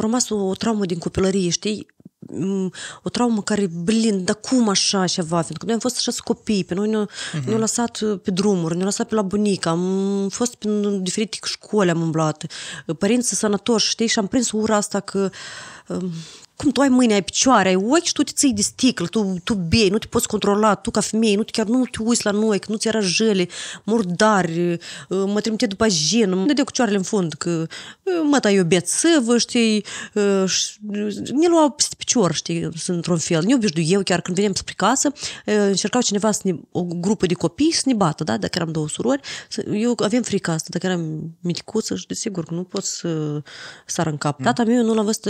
a rămas o traumă din copilărie, știi? Mm, o traumă care, blin, dar cum așa ceva? Pentru că noi am fost așa copii, pe noi ne-au uh-huh. Mhm. ne lăsat uh, pe drumuri, ne-au lăsat pe la bunica. am fost prin diferite școli, am umblat, părinții sănătoși, știi, și am prins ura asta că um, cum tu ai mâine, ai picioare, ai ochi și tu te ții de sticlă, tu, tu bei, nu te poți controla, tu ca femeie, nu te, chiar nu te uiți la noi, că nu ți era jele, murdari, ă, mă trimite după mă îmi cu cioarele în fund, că ă, mă, tai o vă știi, ă, ne luau peste picior, știi, într-un fel. Ne obișnuiau chiar când venim spre casă, încercau cineva să ne, o grupă de copii să ne bată, da, dacă eram două surori. Eu avem frică asta, dacă eram miticuță și desigur că nu pot să sar în cap. Mm. Tata meu nu l-am văzut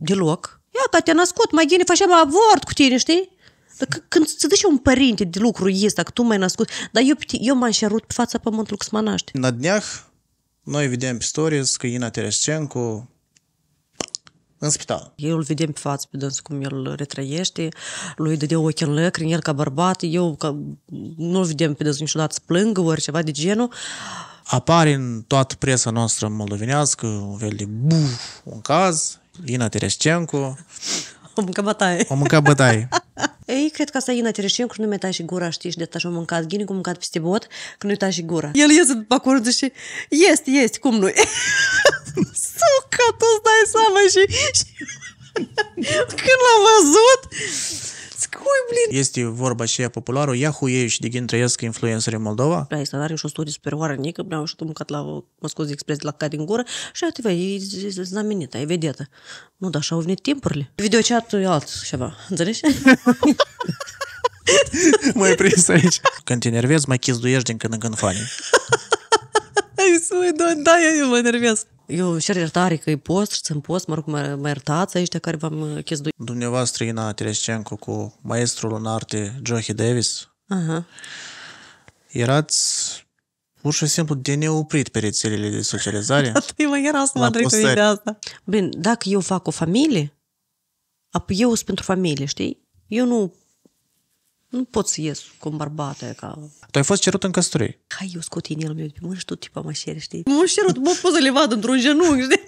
deloc. că te-a născut, mai bine facem avort cu tine, știi? Dar când se duce un părinte de lucru ăsta, că tu m-ai născut, dar eu, eu m-am șerut pe fața pământului mă naște. În днях noi vedem pe stories că Ina Terescencu în spital. Eu îl vedem pe față pe dâns cum el retrăiește, lui de ochi în lăcri, el ca bărbat, eu ca... nu-l vedem pe dâns niciodată să plângă, oriceva ceva de genul. Apare în toată presa noastră moldovenească un fel de buf, un caz, Ina Tereșcencu. O mânca bătaie. O mânca bătaie. Ei, cred că asta e Ina Tereșcencu și nu mi-a și gura, știi, și de așa mâncat ghini, cum mâncat peste bot, că nu-i și gura. El iese după curte și este, este, cum nu-i? Suca, tu îți dai seama și, și... Când l-am văzut, scui, Este vorba aceea populară, ia huiești de ghin trăiesc influenceri în Moldova? Ai da, salariul și o studii superioară nică, mi-au ieșit mâncat la, mă scuze, expres de la cad din gură și uite, vei, e znamenită, e vedetă. Nu, dar așa au venit timpurile. Videochatul e altceva, înțelegi? Mai prins aici. Când te enervezi, mai chizduiești din când în când fanii. Ai da, da, eu mă nervez. Eu cer iertare că e post și sunt post, mă rog, mă iertați ăștia care v-am uh, chestuit. Dumneavoastră, Ina Tereșcencu, cu maestrul în arte, Johi Davis, Aha. erați pur și simplu de neoprit pe rețelele de socializare. Păi mă, era să mă întreb de asta. Bine, dacă eu fac o familie, eu sunt pentru familie, știi? Eu nu nu pot să ies cu bărbat ca... Tu ai fost cerut în căsătorie. Hai, eu scot inelul meu de pe mână și tu tipa mă șeri, știi? Mă șerut, mă pot să le vad într-un genunchi, știi?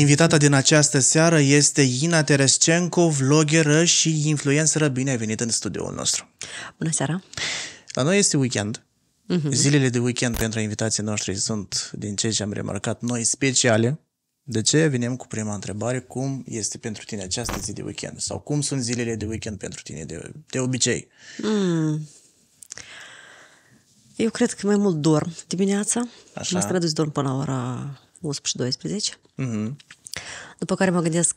Invitata din această seară este Ina Terescenco, vloggeră și influenceră. Bine ai venit în studioul nostru! Bună seara! La noi este weekend. Uh-huh. Zilele de weekend pentru invitații noștri sunt, din ce ce am remarcat noi, speciale. De ce? Venim cu prima întrebare. Cum este pentru tine această zi de weekend? Sau cum sunt zilele de weekend pentru tine de, de obicei? Mm. Eu cred că mai mult dorm dimineața. Așa. Mă străduiesc dorm până la ora 11 12. Mm-hmm. După care mă gândesc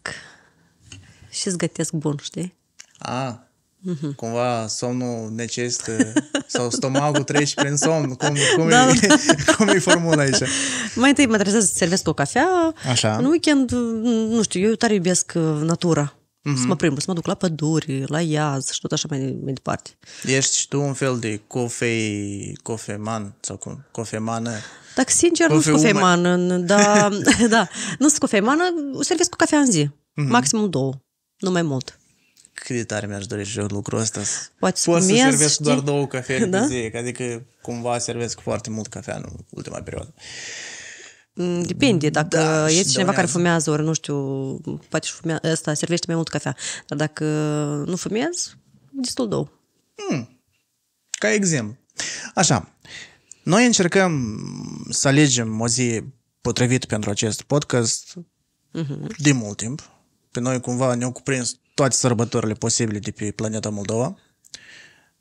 și îți gătesc bun, știi? A, Mm-hmm. Cumva somnul necesită uh, sau stomacul trece prin somn. Cum, cum, da. e, cum e formula aici? Mai întâi mă trezesc să servesc o cafea. Așa. În weekend, mm, nu știu, eu tare iubesc uh, natura. Mm-hmm. Să mă mhm. prind, să mă duc la păduri, la iaz și tot așa mai, mai departe. Ești și tu un fel de cofei, cofeman sau cum? Cofemană? Dacă sincer, nu sunt cofemană, da, da, nu sunt cofemană, servesc cu cafea în zi. Mm-hmm. Maximum două, nu mai mult cât de tare mi-aș dori și eu lucrul ăsta. Poate să Pot să servesc știi? doar două cafele da? pe zi, adică cumva servesc foarte mult cafea în ultima perioadă. Mm, depinde, mm, dacă da, e cineva care fumează, ori nu știu, poate și fumea, ăsta servește mai mult cafea, dar dacă nu fumez, destul două. Hmm. Ca exemplu. Așa, noi încercăm să alegem o zi potrivită pentru acest podcast uh-huh. Mhm. de mult timp. Pe noi cumva ne-au cuprins toate sărbătorile posibile de pe planeta Moldova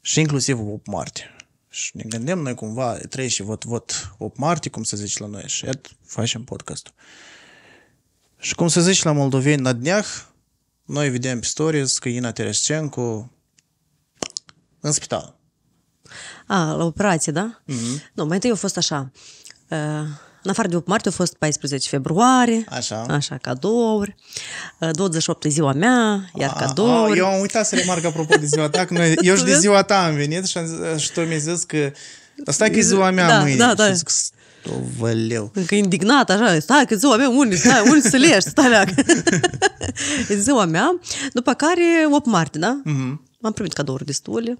și inclusiv 8 martie. Și ne gândim noi cumva, trei și vot, vot 8 martie, cum să zici la noi, și iată, facem podcastul. Și cum să zici la moldoveni, la dneah, noi vedem pe stories că Ina Terescencu în spital. A, la operație, da? Mm-hmm. Nu, mai întâi a fost așa. Uh în afară de 8 martie a fost 14 februarie, așa, așa cadouri, 28 ă, e ziua mea, iar a, cadouri. A, eu am uitat să remarc apropo de ziua ta, că noi, eu și de ziua ta am venit și, am, și tu mi-ai zis că asta e ziua mea da, mâine. Da, da. Și zic, Stovăleu. Încă indignat, așa, stai că ziua mea, unde, stai, unde să lești, stai leacă. ziua mea, după care 8 martie, da? Uh-huh. Mhm. Am primit cadouri destule.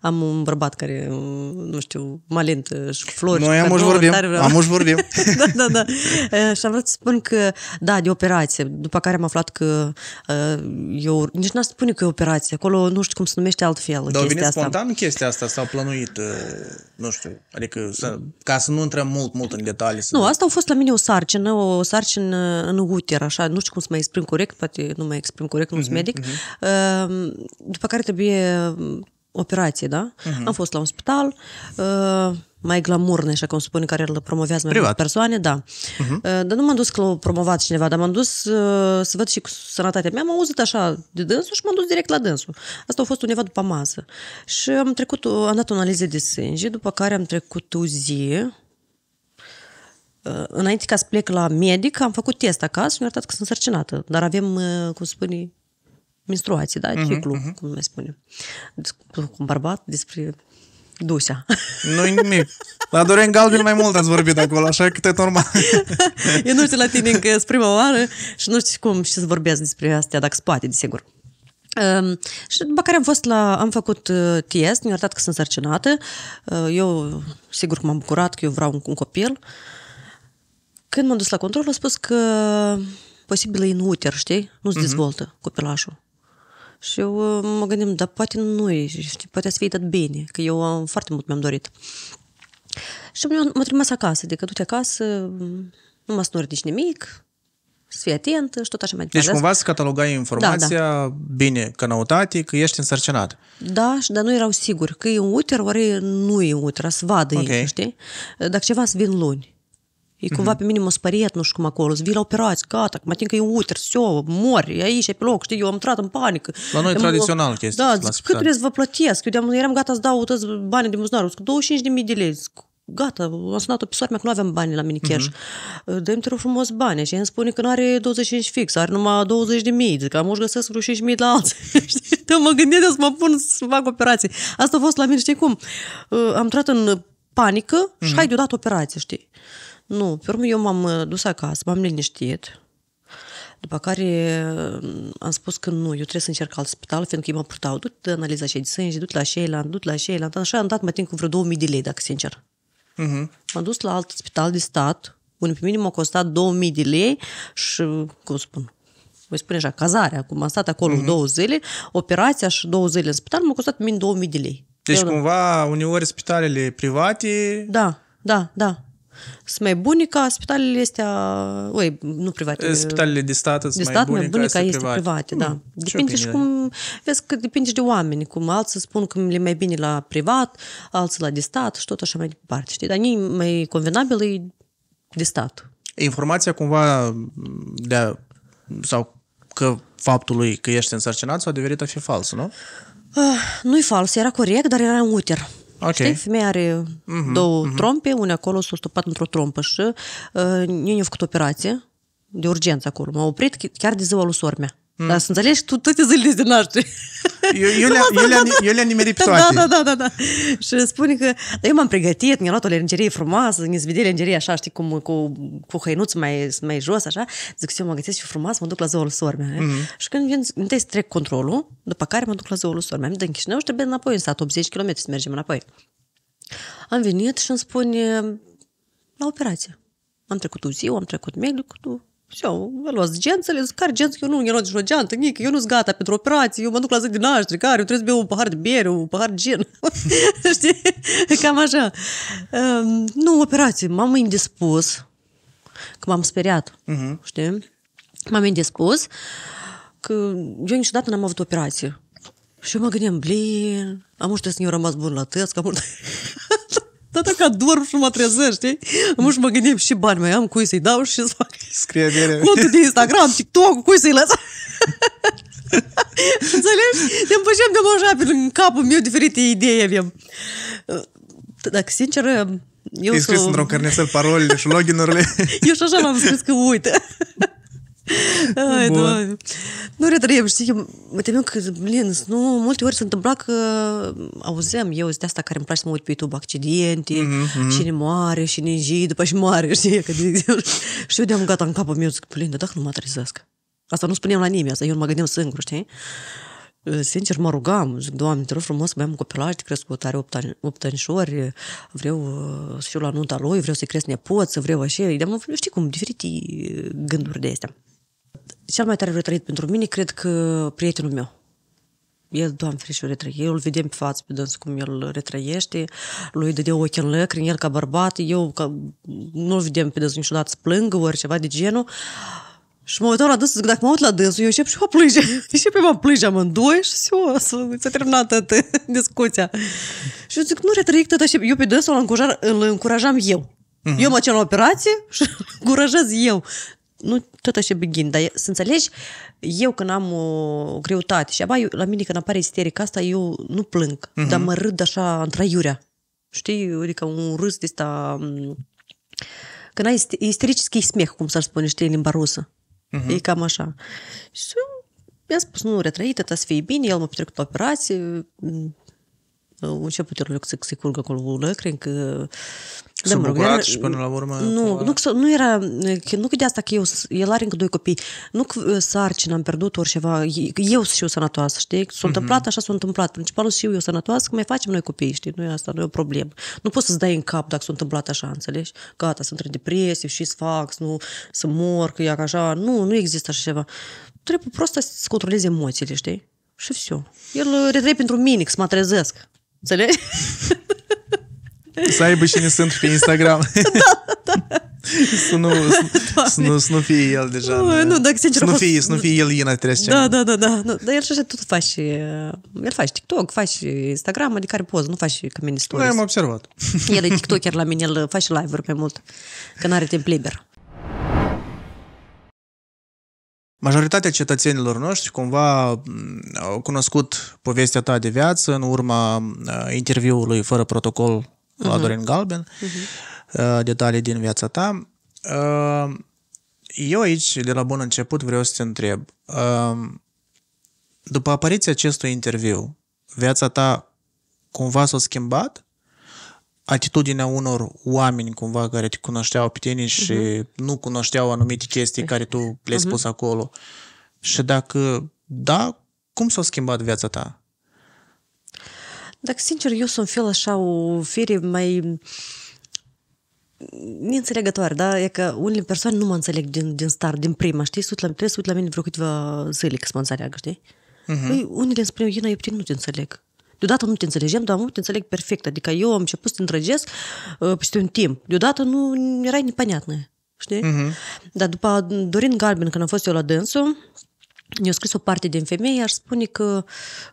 Am un bărbat care, nu știu, malint, alintă și flori. Noi am vorbim, am vorbim. da, da, da. și am vrut să spun că, da, de operație, după care am aflat că eu, nici n-aș spune că e operație, acolo nu știu cum se numește altfel Dar chestia asta. spontan chestia asta sau plănuit, nu știu, adică să, ca să nu intrăm mult, mult în detalii. Să... Nu, asta a fost la mine o sarcină, o sarcină în uter, așa, nu știu cum să mai exprim corect, poate nu mai exprim corect, nu sunt uh-huh, medic, uh-huh. după care trebuie operație, da? Uh-huh. Am fost la un spital, uh, mai glamurne, așa cum spune, care îl promovează mai multe persoane, da. Uh-huh. Uh, dar nu m-am dus că l-a promovat cineva, dar m-am dus uh, să văd și cu sănătatea mea. Am auzit așa de dânsul și m-am dus direct la dânsul. Asta a fost undeva după masă. Și am trecut, uh, am dat o analiză de sânge, după care am trecut o zi, uh, înainte ca să plec la medic, am făcut test acasă și mi-a arătat că sunt sărcinată. Dar avem, uh, cum spune, menstruație, da? Uh-huh, Ciclu, uh-huh. cum mai spune. Cu un bărbat despre dusea. nu nimic. La Doren Galben mai mult ați vorbit acolo, așa că e normal. Eu nu știu la tine încă e prima oară și nu știu cum și să vorbesc despre astea, dacă spate, desigur. Um, și după care am fost la, am făcut uh, test, mi-a arătat că sunt sărcinată. Uh, eu, sigur că m-am bucurat că eu vreau un, un copil. Când m-am dus la control, a spus că posibil e în uter, știi? Nu se uh-huh. dezvoltă copilașul. Și eu uh, mă gândim, dar poate nu e, știi, poate să fie dat bine, că eu am foarte mult mi-am dorit. Și m-a trimis acasă, adică du-te acasă, nu mă snori nici nimic, să fii atent și tot așa mai deci, departe. Deci cumva să catalogai informația da, da. bine, că noutate, că ești însărcinat. Da. da, și dar nu erau siguri că e un uter, oare nu e un uter, să vadă okay. ei, știi? Dacă ceva să vin luni. E cumva pe mine mă spăriet, nu știu cum acolo, vii la operați, gata, mă ating că e uter, se mor, e aici e pe loc, știi, eu am intrat în panică. La noi e tradițional chestia Da, zic, cât trebuie să vă plătesc? Eu eram gata să dau toți banii de muznar, cu 25.000 de lei, zic, gata, am sunat-o pe soarmea că nu aveam bani la mini cash. Uh-huh. Dă-mi, te frumos, bani. Și el îmi spune că nu are 25 fix, are numai 20 de mii. Zic, am o găsesc vreo 5 mii la alții. știi? mă gândesc să mă pun să fac operații. Asta a fost la mine, știi cum? Am intrat în panică și uh-huh. hai deodată operație, știi? Nu, pe urmă eu m-am uh, dus acasă, m-am liniștit. După care uh, am spus că nu, eu trebuie să încerc alt spital, fiindcă ei mă purtau, du-te analiza și de sânge, du-te la Sheiland, du-te la Sheiland. Așa am dat, mai timp cu vreo 2000 de lei, dacă sincer. Uh-huh. M-am dus la alt spital de stat, unde pe mine m-a costat 2000 de lei și, cum spun, voi spune așa, cazarea, cum am stat acolo uh-huh. două zile, operația și două zile în spital m-a costat pe 2000 de lei. Deci, Eu, cumva, uneori spitalele private... Da, da, da, sunt mai buni ca spitalele astea, ui, nu private. Eh, spitalele de stat sunt de mai stat, bune, mai bune ca, ca este private, private da. Mm, depinde și cum, vezi că depinde de oameni, cum alții spun că le mai bine la privat, alții la de stat și tot așa mai departe, știi? Dar nu mai convenabil e de stat. Informația cumva de a, sau că faptului că ești însărcinat s-a dovedit a fi fals, nu? Uh, ah, nu e fals, era corect, dar era în uter. Okay. Știi, femeia are uh-huh, două uh-huh. trompe, una acolo s-a stopat într-o trompă și uh, nu ne-a făcut operație de urgență acolo. M-a oprit chiar de ziua lui sormea. Mm. Dar să înțelegi tu toate zilele din noastre. Iulia, le Iulia nimerit da, toate. Da, da, da, da. da. Și spune că da, eu m-am pregătit, mi-a luat o lingerie frumoasă, mi zvede lingerie așa, știi, cum, cu, cu hăinuți mai, mai jos, așa. Zic, eu mă găsesc și frumos, mă duc la zoolul sormea. mm mm-hmm. Și când vin, întâi trec controlul, după care mă duc la zoolul sormea. Am din Chișinău și trebuie înapoi în sat, 80 km să mergem înapoi. Am venit și îmi spune la operație. Am trecut zi, am trecut medicul, și eu mi luați gențele, zic, care genți? Eu nu, eu nu o geantă, nic, eu nu-s gata pentru operații, eu mă duc la zi din naștri, care, eu trebuie să beau un pahar de bere, un pahar de gin. Știi? Cam așa. Um, nu, operații, m-am indispus, că m-am speriat, uh-huh. știi? M-am indispus, că eu niciodată n-am avut operație. Și eu mă gândeam, blin, am nu știu să nu rămas bun la tăți, că am Da, că adorm și mă trezesc, știi? Mă și mă gândim și bani mai am, cui să-i dau și să fac... Scrie bine. Contul de Instagram, TikTok, cui să-i las... Înțelegi? Ne împășim de așa pe în capul meu diferite idei avem. Ă, dacă sincer, eu Ai scris într-o carnețel parolele și login-urile. Eu și așa l-am scris că uite. Ai, Bun. Nu retrăiem, știi, mă temem că, blin, nu, multe ori se întâmpla că auzeam eu, de asta care îmi place să mă uit pe YouTube, accidente, mm-hmm. cine moare, și ninji, după și moare, știi, că de exemplu, știu de-am gata în capul meu, zic, blin, dacă nu mă trezesc. Asta nu spuneam la nimeni, asta eu mă gândeam singur, știi? sincer, mă rugam, zic, Doamne, te rog frumos, mai am un copilaj de crescut, are 8, ani, 8 anișori, vreau să fiu la nunta lui, vreau să-i cresc nepoți, vreau așa, dar nu știi cum, diferite gânduri de astea cel mai tare retrăit pentru mine, cred că prietenul meu. El, doamne ferește, retrăie. Eu îl vedem pe față pe dâns cum el retrăiește. Lui de ochi în lăcrin, el ca bărbat. Eu ca... nu-l vedem pe dâns niciodată să plângă, ori ceva de genul. Și mă uitam la zic, dacă mă uit la dâns, eu încep și mă plânge. încep eu mă plânge amândoi și s-a terminat atât discuția. Și eu zic, nu retrăic tot așa. Eu pe dâns îl încurajam eu. Uh-huh. Eu mă cer la operație și încurajez eu nu tot așa begin, dar să înțelegi, eu când am o uh, greutate și abai, la mine când apare isterica asta, eu nu plâng, uh-huh. dar mă râd așa întraiurea. Știi? Adică un râs de asta... Mm, când ai istericii smeh, cum s-ar spune, știi, în limba rusă. Uh-huh. E cam așa. Și mi-a spus, nu, retrăită, ta să fie bine, el m-a petrecut la operație, mm, începuturile să se curgă acolo lună, cred că... s da, mă rog, era, și până la urmă... Nu, nu, nu era... Nu că de asta că eu... El are încă doi copii. Nu că uh, sarcina am pierdut oriceva. Eu sunt și eu sănătoasă, știi? S-a mhm. întâmplat, mm-hmm. așa s-a întâmplat. Principalul și eu, eu sănătoasă, că mai facem noi copii, știi? Nu e asta, nu e o problemă. Nu poți să-ți dai în cap dacă s-a întâmplat așa, înțelegi? Gata, sunt în depresie, și fac, nu, să mor, că e așa. Nu, nu există așa ceva. Trebuie prost să-ți controlezi emoțiile, știi? Și все. El retrăie pentru mine, că să mă trezesc. Înțelegi? Să aibă cine sunt pe Instagram. Da, da, da. să, nu, să, nu, să nu fie el deja. Nu, nu dacă sincer, să, nu fie, să nu fie el Ina Terescu. Da, da, da, da. Nu, dar el și așa tot faci, uh, el faci TikTok, faci Instagram, adică are poză, nu faci ca mine stories. am observat. El e TikToker la mine, el face live-uri pe mult, că nu are timp liber. Majoritatea cetățenilor noștri cumva mm, au cunoscut povestea ta de viață în urma uh, interviului fără protocol uh-huh. Mhm. la Dorin Galben, uh-huh. detalii din viața ta. Uh, eu aici, de la bun început, vreau să te întreb. Uh, după apariția acestui interviu, viața ta cumva s-a schimbat? atitudinea unor oameni cumva care te cunoșteau pe tine mhm. și uh-huh. nu cunoșteau anumite chestii care tu le-ai uh-huh. acolo. Și dacă da, cum s-a schimbat viața ta? Dacă sincer, eu sunt fel așa o fire mai neînțelegătoare, da? E că unele persoane nu mă înțeleg din, din start, din prima, știi? Sunt la, trebuie să uit la mine vreo câteva zile că să mă înțeleagă, știi? Uh-huh. Păi, unele îmi spun, eu, eu pe nu te înțeleg. Deodată nu te înțelegem, dar nu te înțeleg perfect. Adică eu am început să te îndrăgesc uh, peste un timp. Deodată nu erai nepaniatnă. Știi? Uh-huh. Dar după Dorin Galben, când am fost eu la dânsul, mi-a scris o parte din femei, aș spune că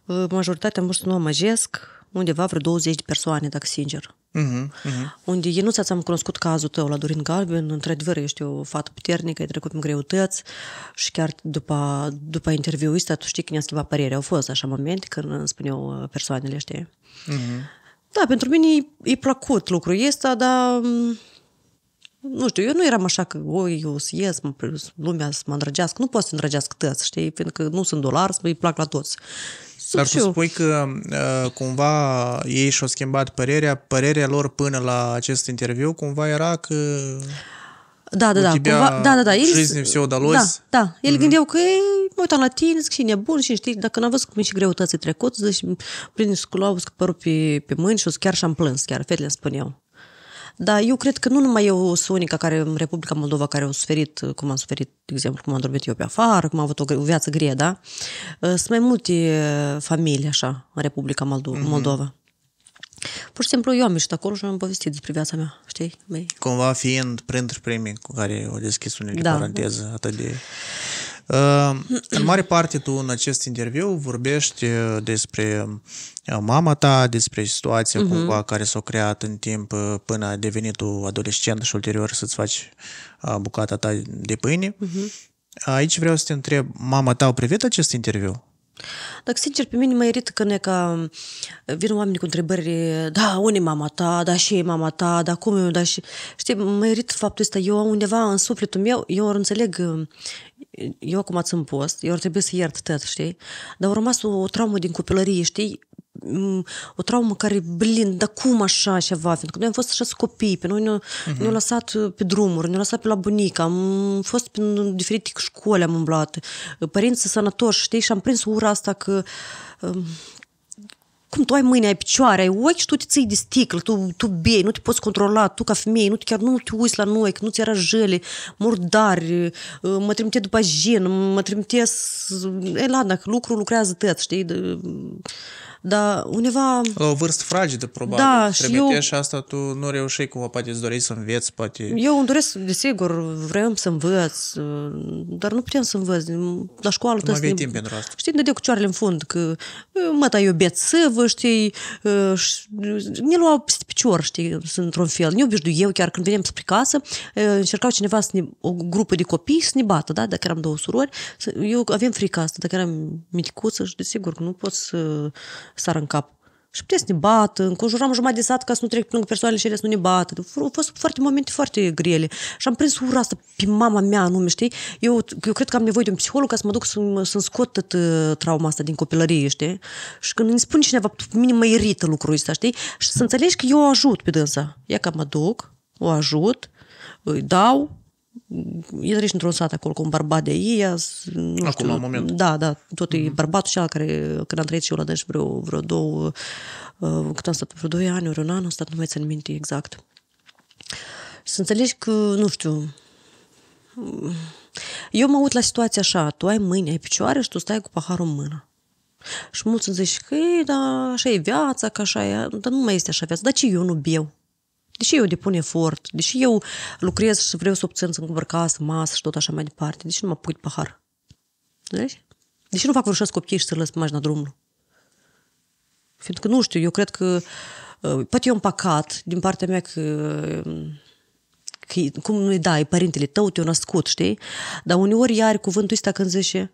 uh, majoritatea, nu știu, nu amăjesc, undeva vreo 20 de persoane, dacă sincer. Uh-huh, uh-huh. Unde eu nu ți-am cunoscut cazul tău la Dorin Galben, într-adevăr ești o fată puternică, ai trecut în greutăți și chiar după, după interviul ăsta tu știi că ne-a schimbat părerea. Au fost așa momente când îmi spuneau uh, persoanele ăștia. Uh-huh. Mhm. Da, pentru mine e, e plăcut lucrul ăsta, dar mm, nu știu, eu nu eram așa că, o, eu să ies, mă, lumea să mă îndrăgească. Nu pot să îndrăgească tăți, știi, pentru că nu sunt dolar, îi i plac la toți. Dar tu spui că ă, cumva ei și-au schimbat părerea, părerea lor până la acest interviu, cumva era că... Da, da, da, cumva, da, da, da. El, все Da, da. El mm-hmm. gândeau că ei, mă uitam la tine, zic, și nebun și știi, dacă n-am văzut cum e și greutății trecut, zic, prin sculau, că pe, pe mâini și chiar și-am plâns, chiar, fetele spun eu. Dar eu cred că nu numai eu sunt unica care în Republica Moldova care au suferit, cum am suferit, de exemplu, cum am dormit eu pe afară, cum am avut o, viață grea, da? Ă, sunt mai multe familii așa în Republica mhm. Moldova. Mm-hmm. Pur și simplu eu am ieșit acolo și am povestit despre viața mea, știi? Mei. Cumva fiind printre primii cu care au deschis unele da. paranteză atât de Ă, în mare parte tu în acest interviu vorbești ă, despre ă, mama ta, despre situația uh-huh. Mhm. cumva care s-a creat în timp până a devenit tu adolescent și ulterior să-ți faci bucata ta de pâine. Uh-huh. Aici vreau să te întreb, mama ta a privit acest interviu? Dacă sincer, pe mine mă irită că ne ca uh, vin oameni cu întrebări, da, unde e mama ta, da, și e mama ta, da, cum e, da, și... Știi, mă irită faptul ăsta, eu undeva în sufletul meu, eu ori înțeleg, uh, eu acum în post, eu ar trebui să iert tăt, știi? Dar au rămas o, o traumă din copilărie, știi? o traumă care, blin, dar cum așa ceva? Pentru că noi am fost așa copii, pe noi ne-au uh-huh. ne lăsat pe drumuri, ne-au lăsat pe la bunica, am fost prin diferite școli, am umblat, părinții sănătoși, știi, și am prins ura asta că cum tu ai mâini, ai picioare, ai ochi și tu te ții de sticlă, tu, tu bei, nu te poți controla, tu ca femeie, nu te, chiar nu te uiți la noi, că nu ți era jele, murdari, mă trimite după jen, mă trimite... E, la dacă lucrul lucrează tăt, știi? De, dar undeva... La o vârstă fragedă, probabil. Da, și eu... și asta tu nu reușești cumva, poate îți dorești să înveți, poate... Eu îmi doresc, desigur, vrem să învăț, dar nu putem să învăț. La școală... Nu aveai timp pentru asta. Știi, de cucioarele în fund, că mă iubeț să vă, știi, ă, ne luau peste picior, știi, într-un fel. Ne obișnuiau, chiar când venim spre casă, ă, încercau cineva să ne, o grupă de copii să ne bată, da, dacă eram două surori. Eu avem frica asta, dacă eram miticuță și desigur că nu pot să sar în cap. Și puteți să ne bată, înconjuram jumătate de sat ca să nu trec pe lângă persoanele și ele să nu ne bată. Au fost foarte momente foarte grele. Și am prins ura asta pe mama mea nu știi? Eu, eu cred că am nevoie de un psiholog ca să mă duc să-mi, să scot tot uh, trauma asta din copilărie, știi? Și când îmi spune cineva, pe mine mă irită lucrul ăsta, știi? Și să înțelegi că eu o ajut pe dânsa. Ia că mă duc, o ajut, îi dau, e trăiești într-un sat acolo cu un bărbat de ei, ea, nu Acum, știu, la moment. Da, da, tot mm-hmm. e mhm. bărbatul cel care, când am trăit și eu la Dăș vreo, vreo două, uh, cât am stat, vreo doi ani, vreo un an, am stat, nu mai țin minte exact. să înțelegi că, nu știu, mm, eu mă uit la situația așa, tu ai mâini, ai picioare și tu stai cu paharul în mână. Și mulți îmi zici că, ei, da, așa e viața, că așa e, dar nu mai este așa viața, dar ce eu nu beau? Deși eu depun efort, deși eu lucrez și vreau să obțin să cumpăr casă, masă și tot așa mai departe, deși nu mă pui pahar? Deci? Deși nu fac vreo șase copii și să lăs pe mașina drumul, Fiindcă, nu știu, eu cred că uh, poate e un păcat din partea mea că, că cum nu-i dai, părintele tău te-a născut, știi? Dar uneori iar cuvântul ăsta când zice,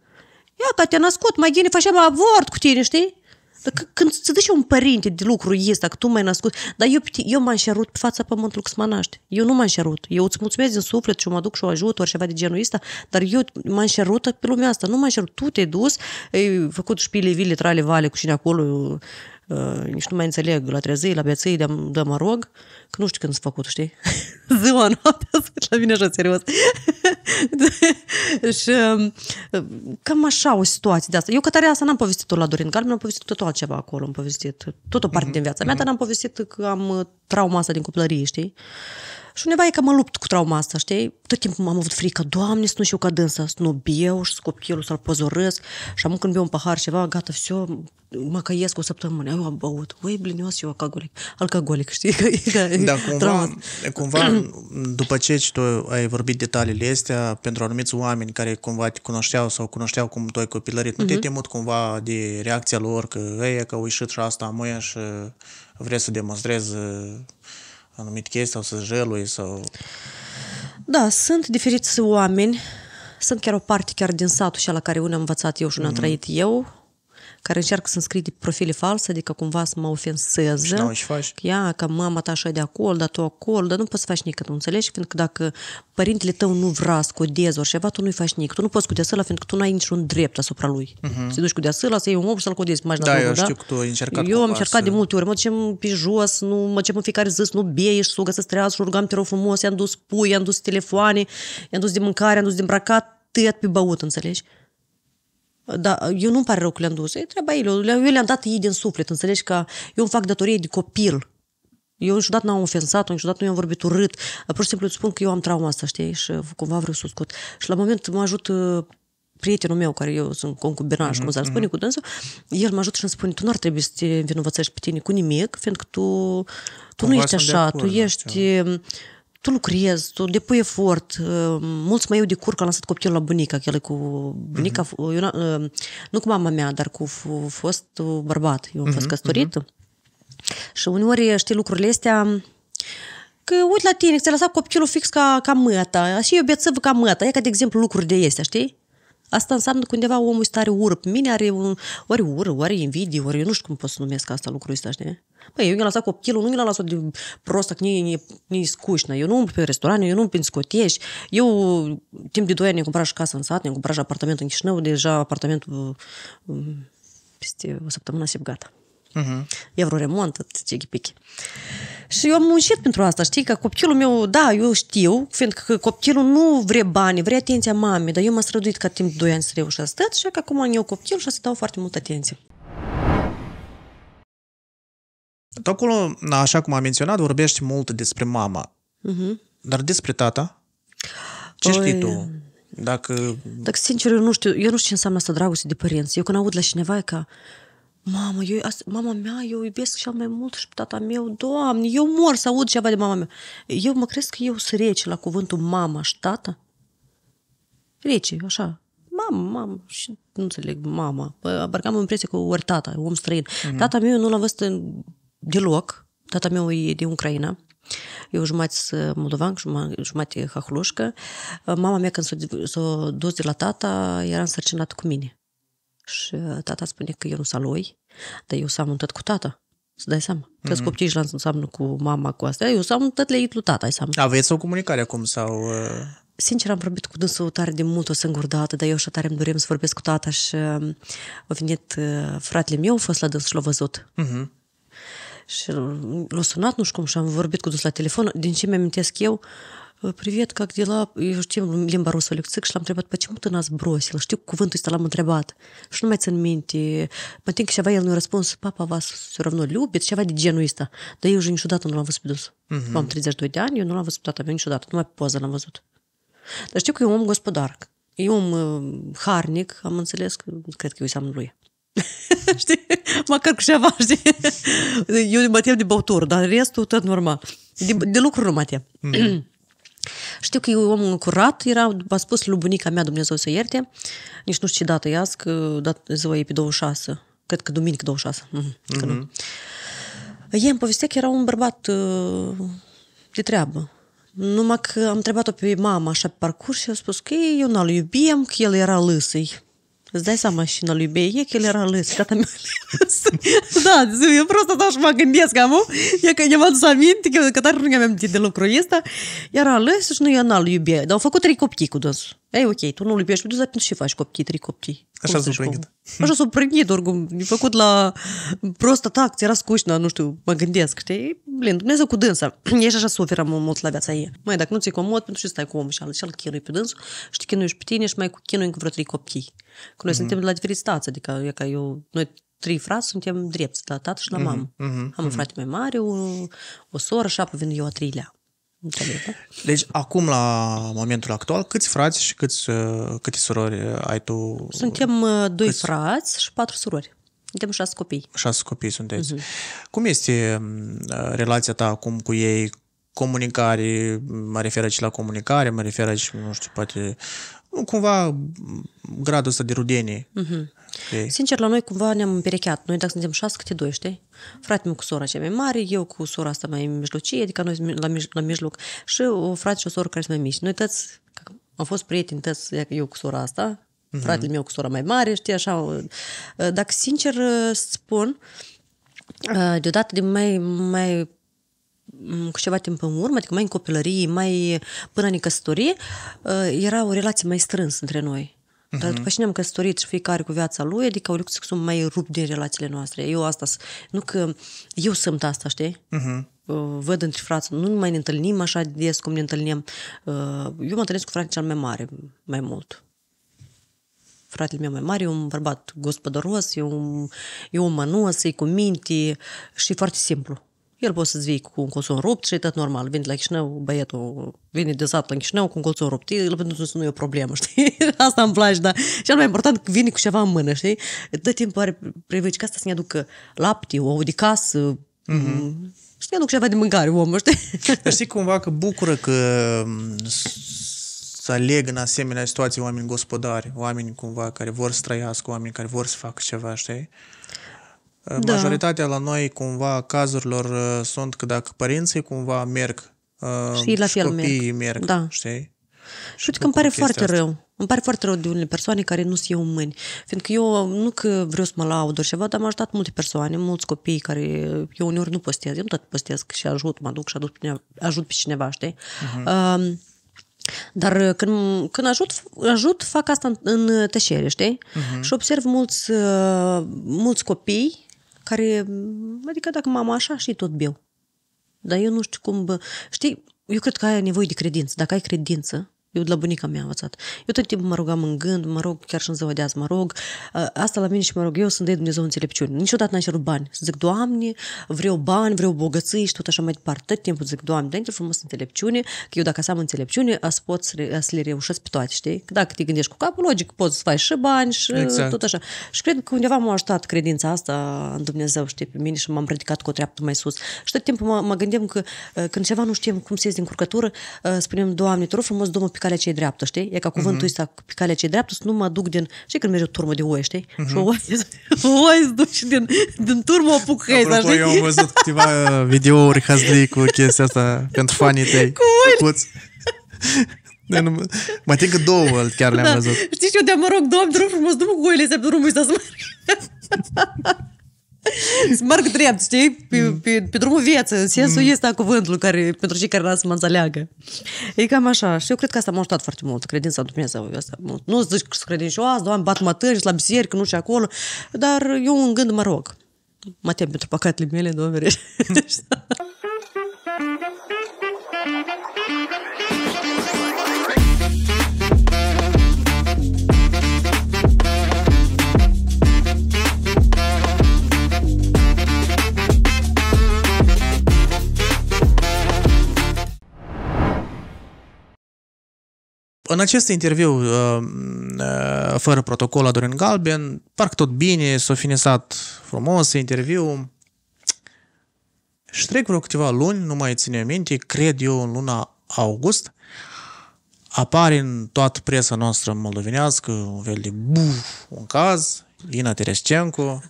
ia că te-a născut, mai gine facem avort cu tine, știi? dacă când se duce un părinte de lucru este, că tu m-ai născut, dar eu, eu m-am șerut pe fața pământului să mă naște. Eu nu m-am șerut. Eu îți mulțumesc din suflet și mă duc și o ajut, ori ceva de genul ăsta, dar eu m-am șerut pe lumea asta. Nu m-am șerut. Tu te-ai dus, ai făcut șpile, vile, trale, vale cu cine acolo, Э, nici nu mai înțeleg, la trezei, la beței, de, de mă rog, că nu știu când s-a făcut, știi? Ziua, noaptea, la mine așa, serios. și uh, cam așa o situație de asta. Eu cătarea asta n-am povestit-o la Dorin Galben, am povestit tot altceva acolo, am povestit tot o parte mhm. din viața mea, mhm. dar n am povestit că am uh, trauma asta din copilărie, știi? Și undeva e că mă lupt cu trauma asta, știi? Tot timpul am avut frică, Doamne, să nu știu ca dânsă, să nu bieu și copilul să-l pozorăsc. Și am când beau un pahar ceva, gata, все, mă căiesc o săptămână, eu am băut, voi blinios eu alcoolic, alcoolic, știi? Că, e da, cumva, cumva, după ce tu ai vorbit detaliile astea, pentru anumiți oameni care cumva te cunoșteau sau cunoșteau cum tu ai copilărit, nu mm-hmm. te temut cumva de reacția lor, că ei, că au ieșit și asta am și vrea să demonstrez anumite chestii sau să jelui sau... Da, sunt diferiți oameni, sunt chiar o parte chiar din satul și la care unul am învățat eu și unul mm-hmm. am mhm. trăit eu, care încearcă să-mi scrie de profile false, adică cumva să mă ofenseze. Și nu, faci. Ia, că mama ta așa de acolo, dar tu acolo, dar nu poți să faci nimic, nu înțelegi? că dacă părintele tău nu vrea să codezi ori tu nu-i faci nimic. Tu nu poți cu deasăla, că tu n-ai niciun drept asupra lui. Uh-huh. Mhm. Să duci cu deasăla, să iei un om și să-l codezi. Da, locul, eu da? știu că tu ai încercat Eu am încercat să... de multe ori, mă ducem pe jos, nu, mă ducem în fiecare zis, nu bie, și sugă să strează, și rugam te rog frumos, i-am dus pui, i-am dus telefoane, i-am dus de mâncare, i-am dus de îmbrăcat, tăiat pe băut, înțelegi? Dar eu nu-mi pare rău că le-am dus. E treaba ei. Eu le-am dat ei din suflet, înțelegi? Că eu îmi fac datorie de copil. Eu niciodată n-am ofensat-o, niciodată nu i-am vorbit urât. Pur și simplu îți spun că eu am trauma asta, știi? Și cumva vreau să o scot. Și la moment mă ajut uh, prietenul meu, care eu sunt concubinaj, mm-hmm. cum mhm, s-ar mhm. spune, mm-hmm. cu dânsul, el mă ajută și îmi spune, tu nu ar trebui să te învinovățești pe tine cu nimic, fiindcă tu, tu nu ești așa, tu ești... Ceva da tu lucrezi, tu depui efort. Uh, mulți mai eu de curcă am lăsat copilul la bunica, că el e cu bunica, mhm. uh-huh. eu, nu cu mama mea, dar cu fost bărbat. Eu am uh-huh, fost mhm, căsătorit. Uh-huh. Și uneori, uh, știi, lucrurile astea că uite la tine, ți-ai lăsat copilul fix ca, ca mâta, și eu bețăvă ca mâta, e ca de exemplu lucruri de este, știi? Asta înseamnă că undeva omul este are ură mine, are un, ori ură, ori invidie, ori eu nu știu cum pot să numesc asta lucrul ăsta, știi? Păi, eu mi am lăsat copilul, nu mi-l lăsat de prostă, că nici ni scușnă. Eu nu umplu pe restaurant, eu nu umplu în scotieși. Eu, timp de 2 ani, ne-am cumpărat și casă în sat, ne-am cumpărat și apartament în Chișinău, deja apartamentul uh, peste o săptămână se gata. Uh-huh. E vreo remontă, ce pic. Și eu am muncit pentru asta, știi, că copilul meu, da, eu știu, fiindcă copilul nu vrea bani, vrea atenția mamei, dar eu m-am străduit ca timp de 2 ani să reușesc stăt și că acum eu copil și să dau foarte multă atenție. Tocolo, acolo, așa cum am menționat, vorbești mult despre mama. Uh-huh. Dar despre tata? Ce Oi. Păi- știi tu? Dacă... Dacă sincer, eu nu știu, eu nu știu ce înseamnă asta dragoste de părinți. Eu când aud la cineva e ca... Că Mamă, eu, mama mea, eu iubesc cel mai mult și pe tata meu, doamne, eu mor să aud ceva de mama mea. Eu mă cred că eu sunt rece la cuvântul mama și tata? Rece, așa, mamă, mamă, și nu înțeleg, mama. Abarcam impresia că ori tata, om străin. Mm-hmm. Tata meu nu l a văzut deloc. Tata meu e din Ucraina. Eu jumătate moldovan, jumătate hahlușcă. Mama mea când s-a, s-o dus de la tata, era însărcinată cu mine. Și uh, tata spune că eu nu sunt lui, dar eu s-am întâlnit cu tata. Să dai seama. Mm-hmm. Că copiii și înseamnă cu mama, cu astea. Eu seamăn tot le lui tata, ai seama. Aveți o comunicare acum sau... Uh... Sincer, am vorbit cu dânsul tare de mult o singură dată, dar eu și tare îmi dorim să vorbesc cu tata și um, a venit uh, fratele meu, a fost la dâns și l-a văzut. Mm-hmm. Și l-a sunat, nu știu cum, și am vorbit cu dânsul la telefon. Din ce mi-amintesc eu, uh, Привет, как дела? Eu știm limba rusă, Luxic, și l-am întrebat, pe ce mă n-ați brosil? Știu cuvântul ăsta, l-am întrebat. Și nu mai țin minte. Mă tin că ceva el nu i răspuns, papa vas все равно iubit, ceva de genul ăsta. Dar eu niciodată nu l-am văzut pe dus. Mm-hmm. Am 32 de ani, eu nu l-am văzut pe tata meu niciodată, numai pe poză l-am văzut. Dar știu că e un om gospodar, e un uh, harnic, am înțeles, că, cred că eu seamănă lui. știi? Măcar cu ceva, știi? Eu mă tem de băutură, dar restul tot normal. De, de lucru nu mă tem. Mm-hmm. Știu că e un om curat, era, a spus lui bunica mea, Dumnezeu să ierte, nici nu știu ce dată iasc, uh, dat, ziua e pe 26, cred că duminică 26. Mm-hmm. Mhm. Ei îmi povestea că era un bărbat uh, de treabă. Numai că am întrebat-o pe mama așa pe parcurs și a spus că eu nu l iubiam, că el era lăsăi. Îți dai seama și lui B, e că el era lăs, gata mea Da, zi, eu prost și mă gândesc acum, e că eu m-am dus aminte, că, că tare nu mi-am de lucrul ăsta, era lăs și nu e în al lui B, dar au făcut trei copii cu dânsul. E, ok, tu nu-l iubești, dar pentru ce faci copii, trei copii? Așa s-a prânghit. Așa s-a prânghit, oricum. E făcut la prost atac, ți-era scușnă, nu știu, mă gândesc, știi? Blin, Dumnezeu cu dânsa. Ești așa suferă mult la viața ei. Mai dacă nu ți-e comod, pentru ce stai cu omul și al chinui pe dânsul și te chinuiești pe tine și mai cu chinui încă vreo trei copii. Că noi mm-hmm. suntem de la diferit stață, adică e ca eu, noi trei frați suntem drepți, la tată și la mhm, mamă. Mm-hmm. Am un mhm. frate mai mare, o, o soră și apoi vin eu a treilea. Da. Deci, acum, la momentul actual, câți frați și câți, uh, câți surori ai tu? Suntem uh, doi câți... frați și patru surori. Suntem șase copii. Șase copii sunteți. Uh-huh. Cum este mm, relația ta acum cu ei? Comunicare, mă refer și la comunicare, mă refer și nu știu, poate, cumva, mm, gradul ăsta de rudenie. Uh-huh. Okay. Sincer, la noi cumva ne-am împerecheat. Noi dacă suntem șase, câte doi, știi? Fratele meu cu sora cea mai mare, eu cu sora asta mai mijlocie, adică noi la, mij- la mijloc, și o frate și o soră care sunt mai mici. Noi toți am fost prieteni, toți, eu cu sora asta, mm-hmm. fratele meu cu sora mai mare, știi, așa. Ă, dacă sincer ă, spun, ă, deodată de mai, mai cu ceva timp în urmă, adică mai în copilărie, mai până în căsătorie, era o relație mai strânsă între noi. Mm-hmm. Dar după ce ne-am căsătorit și fiecare cu viața lui, adică au lucruri sunt mai rupt din relațiile noastre. Eu asta, nu că eu sunt asta, știi? Mhm. uh Văd între frați, nu mai ne întâlnim așa des cum ne întâlnim. Uh, eu mă întâlnesc cu fratele cel mai mare, mai mult. Fratele meu mai mare e un bărbat gospodoros, e un, e un mănos, e cu minte și e foarte simplu. El poate să-ți vii cu un colțon rupt și e tot normal. Vine la Chișinău, băietul vine de sat la Chișinău cu un colțon rupt. El pentru nu e o problemă, știi? Asta îmi place, dar cel mai important vine cu ceva în mână, știi? Tot timp are privici ca asta să ne aducă lapte, o de casă, mm-hmm. Mm, și ne aduc ceva de mâncare omul, știi? Dar știi cumva că bucură că mm, să aleg în asemenea situații oameni gospodari, oameni cumva care vor să trăiască, oameni care vor să facă ceva, știi? Da. Majoritatea la noi, cumva, cazurilor uh, sunt că dacă părinții cumva merg uh, și, la și fel copiii merg, merg da. știi? Și uite că îmi pare foarte asta. rău. Îmi pare foarte rău de unele persoane care nu se iau în mâini. Fiindcă eu nu că vreau să mă laud ori ceva, dar am ajutat multe persoane, mulți copii care eu uneori nu postez. Eu nu tot postez și ajut, mă duc și aduc pe ajut pe cineva știi? Uh-huh. Uh, dar când, când ajut, ajut, fac asta în, în tășere, știi? Uh-huh. Și observ mulți, uh, mulți copii care, adică dacă mama așa și tot beau. Dar eu nu știu cum, bă, știi, eu cred că ai nevoie de credință. Dacă ai credință eu de la bunica mea am învățat. Eu tot timpul mă rugam în gând, mă rog, chiar și în ziua de azi, mă rog. Asta la mine și mă rog eu sunt de Dumnezeu înțelepciune. Niciodată n-am cerut bani. Să zic, Doamne, vreau bani, vreau bogății și tot așa mai departe. Tot timpul zic, Doamne, dă frumos înțelepciune, că eu dacă să am înțelepciune, să pot să, le reușesc pe toate, știi? Că dacă te gândești cu capul, logic, poți să faci și bani și exact. tot așa. Și cred că undeva m-a ajutat credința asta în Dumnezeu, știi, pe mine și m-am ridicat cu o treaptă mai sus. Și tot timpul mă, mă gândeam că uh, când ceva nu știm cum se ies din curcătură, uh, spunem, Doamne, te rog frumos, Domnul, pe calea cei dreaptă, știi? E ca cuvântul uh-huh. pe calea cei dreaptă, să nu mă duc din... Știi când merge o turmă de oi, știi? Uh-huh. Și o oi, oi duci din, din turmă o pucă Apropo, știi? eu am văzut câteva uh, videouri hazlii cu chestia asta pentru fanii tăi. Cu oi! Mai tine că două chiar le-am da. văzut. Știi, eu de-a mă rog, doamne, te frumos, du cu oile să pe drumul ăsta să mă Smarg drept, știi? Pe, mm. pe, pe drumul vieții, în sensul mm. este a cuvântului care, pentru cei care lasă să mă înțeleagă. E cam așa. Și eu cred că asta m-a ajutat foarte mult, credința în Dumnezeu. Asta. Nu zici că sunt credincioasă, doamne, bat mătări la biserică, nu și acolo, dar eu un gând mă rog. Mă tem pentru păcatele mele, doamne, În acest interviu uh, uh, fără protocol la Dorin Galben, parcă tot bine, s-a finisat frumos interviu. Și trec vreo câteva luni, nu mai ține minte, cred eu în luna august, apare în toată presa noastră moldovenească un fel de buf, un caz, Ina Terescencu.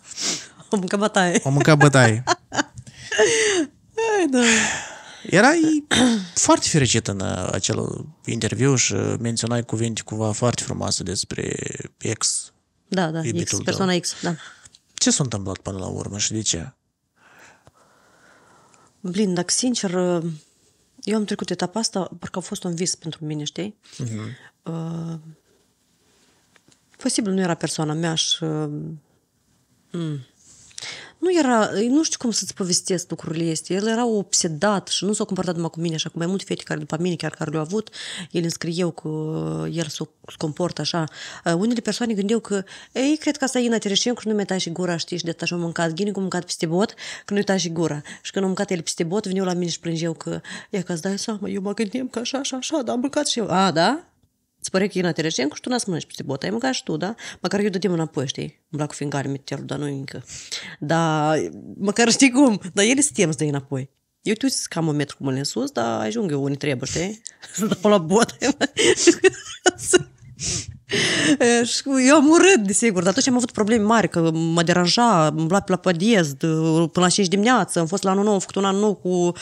O mâncă bătaie. O mâncă bătaie. Hai, da. Erai foarte fericit în uh, acel interviu și menționai cuvinte cuva foarte frumoase despre ex. Da, da, ex, persoana ex, da. Ce s-a întâmplat până la urmă și de ce? Blin, dacă sincer, uh, eu am trecut etapa asta, parcă a fost un vis pentru mine, știi? Uh-huh. Uh, posibil nu era persoana mea și... Uh, mm, nu era, nu știu cum să-ți povestesc lucrurile astea, el era obsedat și nu s-a comportat numai cu mine, așa cum mai multe fete care după mine chiar care le-au avut, el îmi eu că el s-o comportă așa. Unele persoane gândeau că, ei, cred că asta e Ina că nu mi-a și gura, știi, și de asta și-a mâncat ghinic, a mâncat peste bot, că nu-i și gura. Și când a mâncat el peste bot, veneau la mine și plângeau că, e că îți dai seama, eu mă gândim că așa, așa, așa, dar am mâncat și eu. A, da? Îți pare că e inteligent, că tu n-ați mănânci peste bota, ai mâncat și tu, da? Măcar eu dădem înapoi, știi? Îmi plac cu fingare te dar nu încă. Dar măcar știi cum, dar ele suntem să dă înapoi. Eu te uiți cam un metru cu mâine în sus, dar ajung eu unii trebuie, știi? Să dau la bot. eu am urât, desigur, dar atunci am avut probleme mari, că mă deranja, îmi lua pe la pădiez, până la 6 dimineață, am fost la anul nou, am făcut un anul nou cu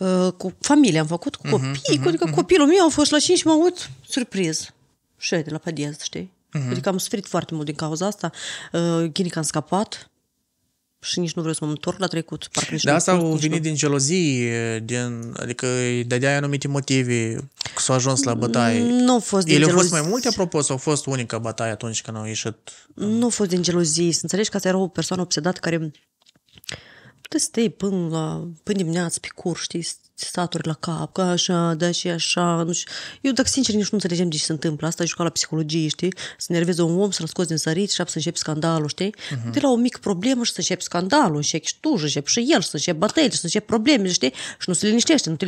Uh, cu familia, am făcut cu mhm, copii, uh-huh, uh-huh, adică uh-huh. copilul meu a fost la 5 și m-a uit surpriz. Și de la padiez, știi? Uh-huh. Adică am suferit foarte mult din cauza asta. Uh, Ghinic am scăpat și nici nu vreau să mă întorc la trecut. Parcă nici de asta au venit din gelozie, din, adică dădea anumite motive că s-au ajuns la bătaie. Mm, nu au fost din Ele gelozie. au fost mai multe, apropo, sau au fost unica bătaie atunci când au ieșit? Nu au fost din gelozie. Să înțelegi că asta era o persoană obsedată care te stai până, la, până dimineața pe cur, știi, staturi la cap, că așa, da și așa, nu știu. Eu, dacă sincer, nici nu înțelegem ce se întâmplă asta, e la psihologie, știi, să nerveze un om, să-l scoți din sărit și să începi scandalul, știi? Uh-huh. De la o mică problemă și să începi scandalul, începi și tu, și începi și el, și să începi bătăile, și să începi probleme, știi? Și nu se liniștește, nu te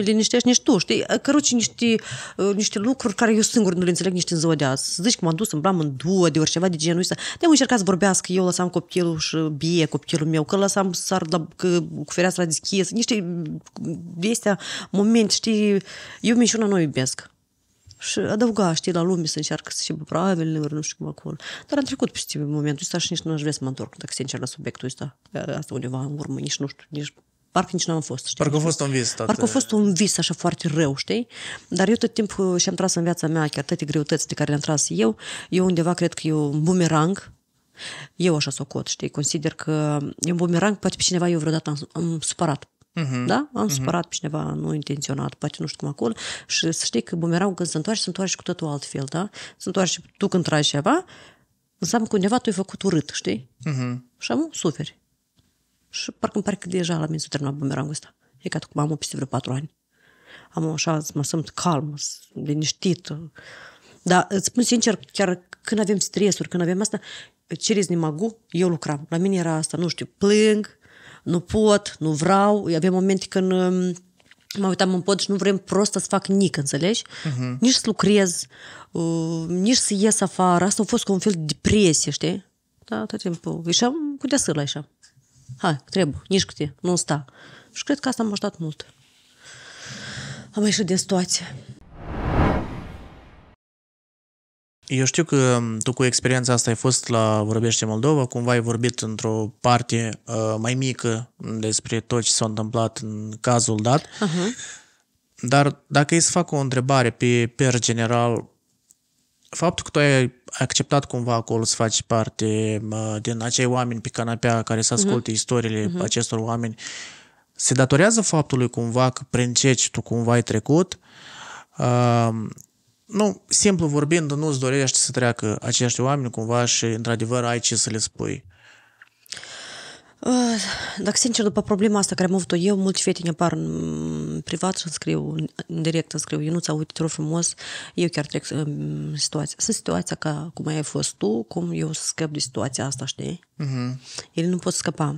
liniștești nici tu, știi? Căruci niște, uh, niște lucruri care eu singur nu le înțeleg nici în ziua de azi. Să zici că m-am dus, blam în două de ceva de genul ăsta. De am încercat să vorbească, eu lăsam copilul și bie copilul meu, că lăsam sar la, că, cu fereastra deschisă, niște este moment, știi, eu minciuna nu iubesc. Și adăuga, știi, la lume să încearcă să fie правильно, nu știu cum acolo. Dar am trecut peste momentul ăsta și nici nu aș vrea să mă întorc, dacă sincer, la subiectul ăsta. Asta undeva în urmă, nici nu știu, nici parcă nici n-am fost. Știi? Parcă a fost un vis. Tată. Parcă a fost un vis așa foarte rău, știi? Dar eu tot timpul și-am tras în viața mea chiar toate greutăți de care le-am tras eu, eu undeva cred că e un bumerang, eu așa socot, știi? Consider că e un bumerang, poate pe cineva eu vreodată am, am supărat Uh-huh. Da? Am uh-huh. supărat pe cineva nu intenționat, poate nu știu cum acolo, și să știi că bumerangul când se întoarce, se întoarce cu totul altfel, da? Se întoarce tu când tragi ceva, înseamnă că undeva tu ai făcut urât, știi? Uh-huh. Și am suferi. Și parcă îmi pare că deja la mine s-a terminat bumerangul ăsta. E ca cum am peste vreo patru ani. Am așa, mă sunt calm, liniștit. Dar îți spun sincer, chiar când avem stresuri, când avem asta, ce magu, eu lucram. La mine era asta, nu știu, plâng, nu pot, nu vreau. Avem momente când um, mă uitam în pod și nu vrem prost să fac nic, înțelegi? Uh-huh. Nici să lucrez, uh, nici să ies afară. Asta a fost cu un fel de depresie, știi? Da, tot timpul. Ieșeam cu deasâla așa. Hai, trebuie, nici cu tine, nu sta. Și cred că asta m-a ajutat mult. Am ieșit din situație. Eu știu că mm, tu cu experiența asta ai fost la Vorbește Moldova, cumva ai vorbit într-o parte uh, mai mică despre tot ce s-a întâmplat în cazul dat. Uh-huh. Dar dacă îi să fac o întrebare pe per general, faptul că tu ai acceptat cumva acolo să faci parte uh, din acei oameni pe canapea care să asculte uh-huh. istoriile uh-huh. acestor oameni, se datorează faptului cumva că prin ce tu cumva ai trecut, uh, nu, simplu vorbind, nu-ți dorești să treacă acești oameni cumva și, într-adevăr, ai ce să le spui. Dacă sincer, după problema asta care am avut-o eu, mulți fete ne apar în privat și îmi scriu, în direct îmi scriu, ți uite, te rog frumos, eu chiar trec în um, situația. Sunt situația ca cum ai fost tu, cum eu să scăp de situația asta, știi? Uh-huh. nu pot scăpa.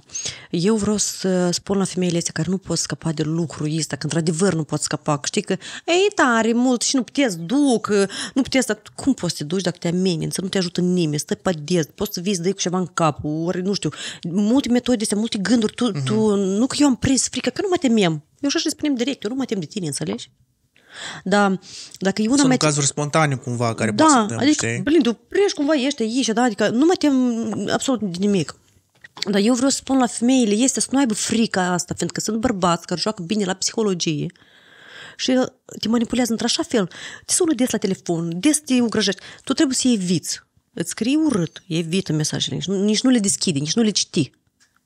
Eu vreau să spun la femeile astea care nu pot scăpa de lucrul ăsta, că într-adevăr nu pot scăpa, că știi că e tare mult și nu puteți duc, nu puteți, dar cum poți să te duci dacă te amenință, nu te ajută nimeni, stai pe des, poți să vii să dai cu ceva în cap, ori nu știu, multe metode tot de multe gânduri, tu, uh-huh. tu, mhm. nu că eu am prins frică, că nu mă temem. Eu așa și spunem direct, eu nu mă tem de tine, înțelegi? Da, dacă e una Sunt mai... cazuri spontane cumva care da, pot să adică, știi? Blin, tu pleci cumva, ești aici, da, adică nu mă tem absolut de nimic. Dar eu vreau să spun la femeile, este să nu aibă frica asta, fiindcă sunt bărbați care joacă bine la psihologie și te manipulează într-așa fel. Te sună des la telefon, des te ugrăjești. Tu trebuie să eviți. Îți scrii urât, evită mesajele, nici nu, nici nu le deschide, nici nu le citi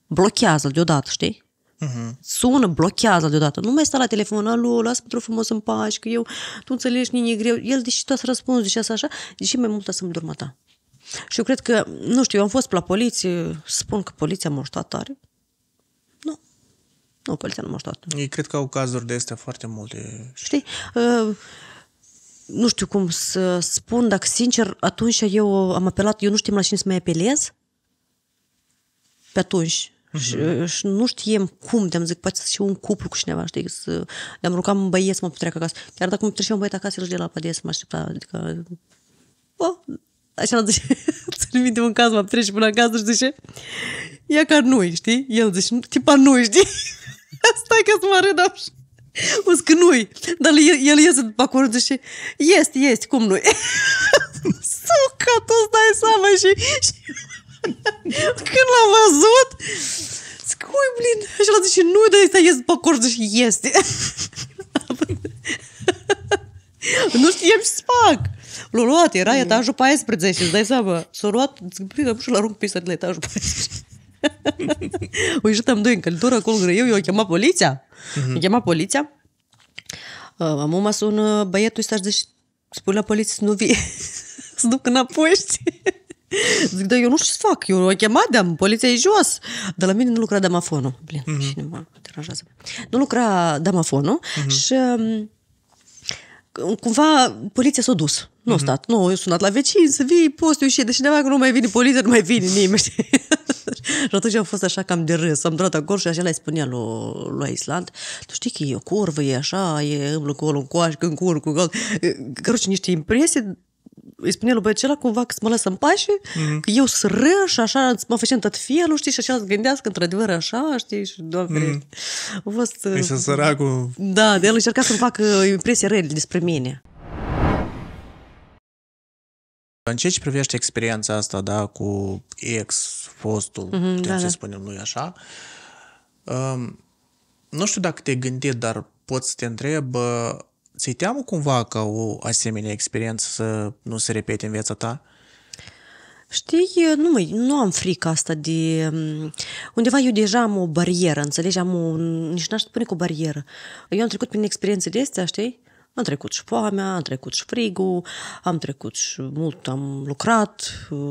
blochează-l deodată, știi? Uh-huh. Sună, blochează deodată. Nu mai sta la telefon, alu, lasă mă frumos în pace, că eu, tu înțelegi, nini, e greu. El, deși tu ați răspuns, deși asta așa, deși mai mult să-mi durmă ta. Și eu cred că, nu știu, eu am fost la poliție, spun că poliția m-a ajutat tare. Nu. Nu, poliția nu m-a ajutat. Ei cred că au cazuri de astea foarte multe. Știi? Uh, nu știu cum să spun, dacă sincer, atunci eu am apelat, eu nu știu la cine să mai apelez. Pe atunci, Uh-huh. Și, mhm. uh, și nu știem cum, te am zic, poate să fiu un cuplu cu cineva, știi, să... Le-am rugat un băieț să mă petreacă acasă. Chiar dacă mă trece un băieț acasă, el de la pădie să mă aștepta, adică... Bă, așa zice, ți-l minte un caz, mă trece până acasă și zice, ea ca nu știi? El zice, tipa nu știi? Stai că să mă râd așa. Mă că nu Dar el, el iese după acolo și zice, este, este, cum nu Suca, tu stai seama și, și când l-am văzut, zic, ui, blin, și l ăla zis, nu, dar ăsta ies pe corp, și este. nu știam ce să fac. L-a luat, era mm. etajul 14, îți dai seama. S-a luat, zic, bine, nu știu, l-arunc pe la etajul 14. o am doi în căldură, acolo greu, eu i o chema poliția. Mm-hmm. O chema poliția. Uh, mama sună băietul ăsta și spune la poliție să nu vii, să duc înapoi, știi? Zic, da, eu nu știu ce să fac, eu o chemadam, poliția e jos. Dar la mine nu lucra damafonul. Blin, mm-hmm. nu mă deranjează. Nu lucra damafonul mm-hmm. și cumva poliția s-a dus. Nu mm-hmm. stat. Nu, eu sunat la vecini să vii, poți ieși de cineva că nu mai vine poliția, nu mai vine nimeni. și atunci am fost așa cam de râs. Am dat acolo și așa le spunea lui, lui Island. Tu știi că e o curvă, e așa, e îmblă cu acolo în coaș, când cu cu gol. niște impresii îi spune lui băiecela cumva că mă lăsă în pașe, mm-hmm. că eu sunt rău și așa mă făceam tot felul, știi, și așa îți gândească într-adevăr așa, știi, și doamne, mm-hmm. a fost... Îi uh, sunt săracul... Da, de el încerca să-mi facă impresie rele despre mine. În ceea ce privește experiența asta, da, cu ex, fostul, mm-hmm, putem da, să da. spunem noi așa, um, nu știu dacă te-ai gândit, dar pot să te întreb, uh, ți-e teamă cumva ca o asemenea experiență să nu se repete în viața ta? Știi, nu, mă, nu am frică asta de... Mm, undeva eu deja am o barieră, înțelegi? Am o... Nici n-aș spune cu o barieră. Eu am trecut prin experiențe de astea, știi? Am trecut și foamea, am trecut și frigul, am trecut și mult, am lucrat,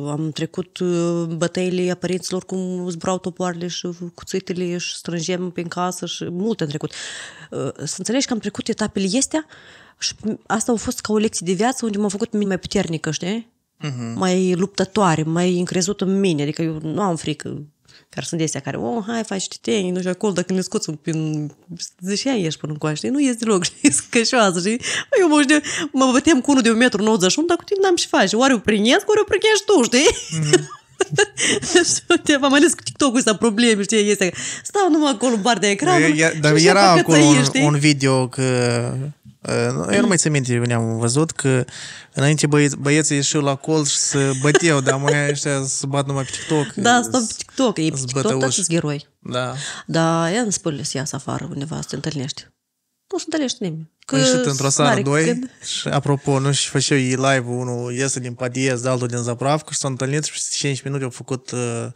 am trecut uh, bătăile a părinților cum zburau topoarele și cuțitele și strângem prin casă și mult am trecut. Uh, să înțelegi că am trecut etapele astea și asta a fost ca o lecție de viață unde m-a făcut mai puternică, știi? Uh-huh. mai luptătoare, mai încrezut în mine, adică eu nu am frică care sunt astea care, oh, hai, faci titeni, nu știu, acolo, dacă ne scoți prin... Zici, ia ieși până în știi? Nu ies deloc, știi? Scășoasă, știi? Eu mă, știu, mă băteam cu unul de 1,91 m, dar cu tine n-am și face. Oare o prinesc, oare o prinesc tu, știi? Mm-hmm. Am ales cu TikTok-ul ăsta probleme, știi, este. Stau numai acolo bar de ecran. Dar era acolo un, un video că eu nu mai țin minte ne am văzut că înainte băie- băieții ieșiau la col și se băteau, dar mai ăștia se bat numai pe TikTok. Da, stau pe TikTok, ei pe TikTok toți sunt geroi. Da. Da, ea îmi spune să iasă afară undeva să te întâlnești. Nu se întâlnești nimeni. Că ieșit într-o seară, doi, și apropo, nu și făceau ei live ul unul iese din padiez, altul din zapravcă și s-au întâlnit și 5 minute au făcut uh,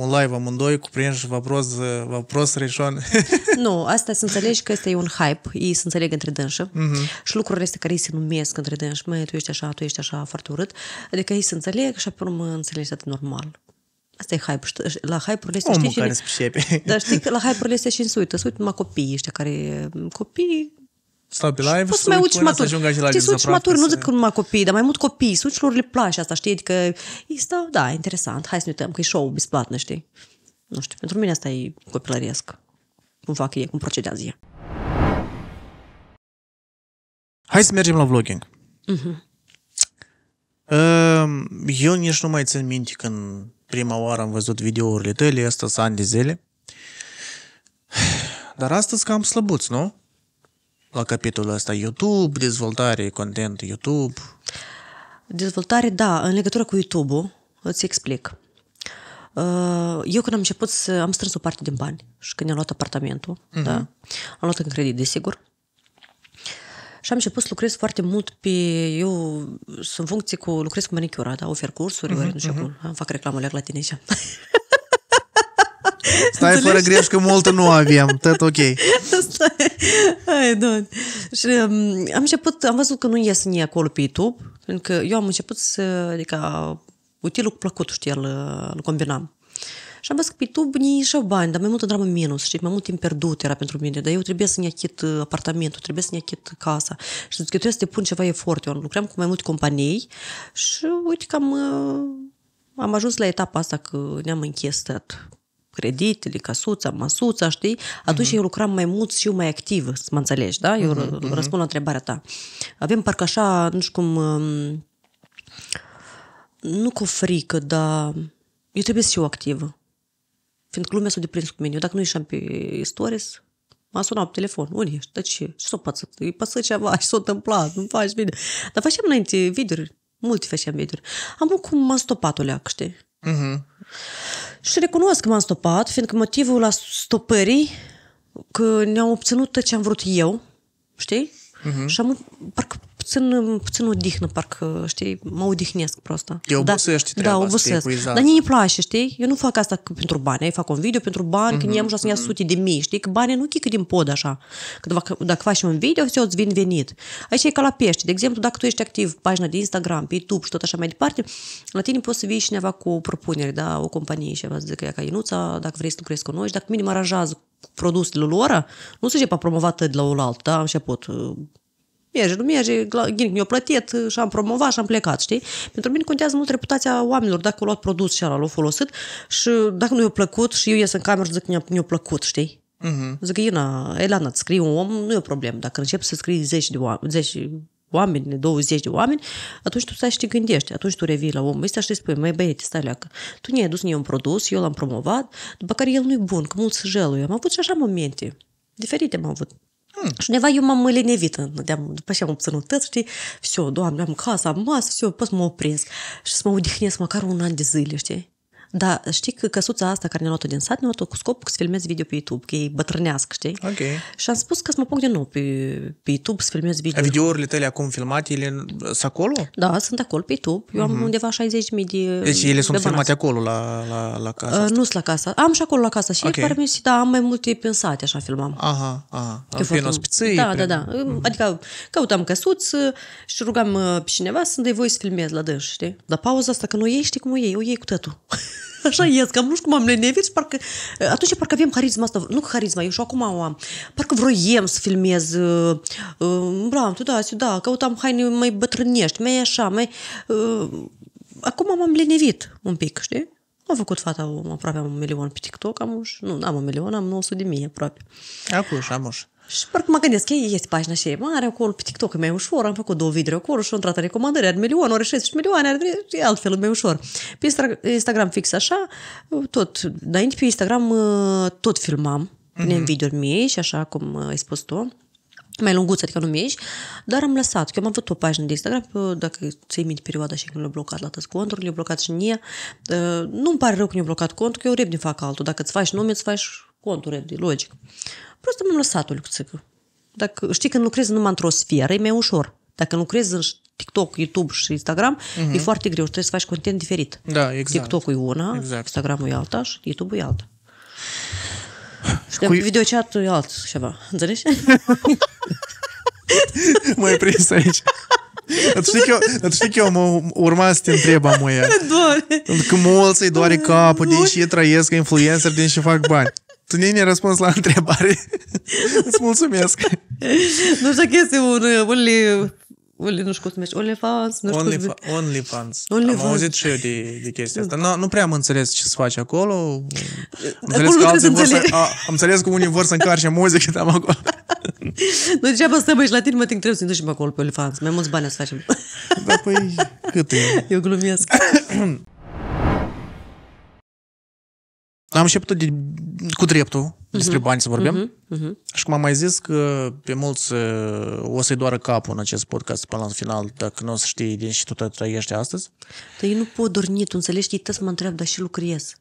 un live amândoi cuprinși vopros, vopros reșon. nu, asta să înțelegi că este un hype, ei se înțeleg între dânsă uh-huh. Mhm. și lucrurile astea care ei se numesc între dânși, măi, tu ești așa, tu ești așa, foarte urât, adică ei se înțeleg și apoi mă înțelegi atât normal. Asta e hype. La hype-urile este știi care și... Dar știi că la hype-urile este și în uită. Se uită numai copiii ăștia care... copii stau pe live, poți să mai uci maturi. Să și la te suci maturi, nu zic că numai copii, dar mai mult copii, suci lor le place asta, știi, Adică, ei stau, da, da interesant, hai să ne uităm, că e show besplatnă, știi. Nu știu, pentru mine asta e copilăresc. Cum fac ei, cum procedează ei. Hai să mergem la vlogging. Uh-huh. Eu nici nu mai țin minte când prima oară am văzut videourile tale, asta sunt ani de zile. Dar astăzi cam slăbuți, nu? la capitolul ăsta YouTube, dezvoltare, content YouTube? Dezvoltare, da, în legătură cu YouTube-ul, îți explic. Uh, eu când am început să am strâns o parte din bani și când am luat apartamentul, uh-huh. da, am luat în credit, desigur. Și am început să lucrez foarte mult pe... Eu sunt funcție cu... lucrez cu manicura, da? Ofer cursuri, uh-huh, mhm, ori nu știu uh-huh. cum. Fac reclamă, leg la tine și Stai Înțelegi? fără greș că multă nu aveam, tot ok. Stai. Hai, doamne. Și um, am început, am văzut că nu ies în acolo pe YouTube, pentru că eu am început să, adică, utilul cu plăcutul, știi, îl, îl combinam. Și am văzut că pe YouTube nici ieșeau bani, dar mai mult dramă minus, știi, mai mult timp pierdut era pentru mine, dar eu trebuie să-mi achit uh, apartamentul, trebuie să-mi achit casa și zic că trebuie să pun ceva efort. Eu lucream cu mai multe companii și uite că am, uh, am ajuns la etapa asta că ne-am închestat creditele, căsuța, masuța, știi? Atunci uh-huh. eu lucram mai mult și eu mai activ, să mă înțelegi, da? Eu uh-huh. răspund la întrebarea ta. Avem parcă așa, nu știu cum, um, nu cu frică, dar eu trebuie să fiu activă. Fiindcă lumea s-a deprins cu mine. Eu dacă nu ieșeam pe stories, M-a sunat pe telefon. Unde ești? Da, ce? Ce s-a pățit? Îi pasă ceva? Ce s-a întâmplat? Nu faci bine. Dar făceam înainte videouri. Multe făceam videouri. Am cum m-a stopat o leac, știi? Uh-huh. Și recunosc că m-am stopat, fiindcă motivul la stopării, că ne-am obținut tot ce am vrut eu, știi? Uh-huh. Și am, parcă puțin, puțin odihnă, parcă, știi, mă odihnesc prosta. Eu da, obosești da, treaba da, obosesc. Dar mie îmi place, știi? Eu nu fac asta pentru bani. Eu fac un video pentru bani, mm-hmm, când mhm, am să-mi ia mm-hmm. sute de mii, știi? Că banii nu chică din pod așa. Că dacă, dacă faci un video, ți îți vin venit. Aici e ca la pește. De exemplu, dacă tu ești activ pe pagina de Instagram, pe YouTube și tot așa mai departe, la tine poți să vii cineva cu propuneri, da, o companie și vă zic, ca inuța, dacă vrei să lucrezi cu noi și dacă minim aranjează produsele lor, nu se ce promovat de la alt da, am pot merge, nu merge, Ghinic mi o plătit și am promovat și am plecat, știi? Pentru mine contează mult reputația oamenilor, dacă au luat produs și ala, l-au folosit și dacă nu i-a plăcut și eu ies în cameră și zic că mi-a plăcut, știi? Uh-huh. Zic, Ina, Elana, îți scrii un om, nu e o problemă. Dacă începi să scrii 10 de oameni, 10 oameni, 20 de oameni, atunci tu stai și te gândești, atunci tu revii la omul ăsta și îi spui, mai băieți, stai leacă, tu ne-ai adus un produs, eu l-am promovat, după care el nu-i bun, că mulți se jeluie. Am avut și așa momente, diferite am avut. Hmm. Și undeva eu m-am lenevit, după ce am obținut știi, și eu, doamne, am casa, am masă, și eu pot să mă opresc și să mă odihnesc măcar un an de zile, știi? Dar știi că căsuța asta care ne-a luat-o din sat, ne-a luat-o cu scopul să filmez video pe YouTube, că e bătrânească, știi? Ok. Și am spus că să mă pun din nou pe, pe YouTube să filmez video. A videourile tale acum filmate, ele sunt acolo? Da, sunt acolo pe YouTube. Eu mm-hmm. am mhm. undeva 60.000 de Deci ele de sunt filmate acolo la, la, la casa uh, Nu sunt la casa. Am și acolo la casa și okay. parmi da, am mai multe pensate, așa filmam. Aha, aha. Eu prin ospiții? Da, prin... da, da. Mm-hmm. Adică căutam căsuț și rugam uh, pe cineva să-mi dai voie să filmez la dâns, știi? Dar pauza asta, că nu iei, știi cum o iei? O iei cu tătul. Așa ies, că nu știu cum am lenevit și parcă... Atunci parcă avem harisma asta, nu harisma, eu și acum o am. Parcă vroiem să filmez, uh, uh, da, tu da, da, căutam haine mai bătrânești, mai așa, mai... Uh, acum m-am lenevit un pic, știi? Am făcut fata aproape un milion pe TikTok, am, nu, am un milion, am 900 de mii aproape. Acum și am uș. Și parcă mă gândesc, ei este pagina și e mare acolo, pe TikTok e mai ușor, am făcut două video acolo și au intrat recomandări, are milion, are 60 milioane, are e altfel, mai ușor. Pe Instagram fix așa, tot, înainte pe Instagram uh, tot filmam, mm-hmm. în video mie și așa cum uh, ai spus tu, mai lunguță, adică nu mi dar am lăsat. Eu am avut o pagină de Instagram, dacă ți-ai minte perioada și când le a blocat la toți conturile, le a blocat și mie. Uh, nu-mi pare rău că nu a blocat contul, că eu repede fac altul. Dacă îți faci nume, îți faci Conturi de logic. Prost am lăsat-o, Lucică. Dacă știi când lucrezi numai într-o sferă, e mai ușor. Dacă lucrezi în TikTok, YouTube și Instagram, uh-huh. e foarte greu. Trebuie să faci content diferit. Da, exact. TikTok-ul e una, exact. Instagram-ul e alta și YouTube-ul e alta. Și Cui... videochat e ceva. Înțelegi? Mai prins aici. Dar știi că, știi că eu mă urma să te întreb, amuia. Doare. Că mulți îi doare capul, din și trăiesc influencer, din și fac bani. Tu ne răspuns la întrebare. Îți mulțumesc. nu știu că este un, uh, only, only, nu știu cum se numește, fans. nu știu Only, fans. Only Am auzit și eu de, de chestia asta. Nu, nu prea am înțeles ce se face acolo. Înțeles că alții vor să, a, am înțeles cum unii vor să încarce muzică, dar acolo. nu, degeaba să aici la tine, mă tine trebuie să ne ducem acolo pe OnlyFans. Mai mulți bani să facem. da, păi, cât e? Eu glumesc. Am început de, cu dreptul despre mhm. bani să vorbim. Uh-huh. Uh-huh. Și cum am mai zis că pe mulți uh, o să-i doară capul în acest podcast până la final, dacă nu o să știi din și tot trăiești astăzi. Dar păi eu nu pot dormi, tu înțelegi, ei să mă întreb, dar și lucrez.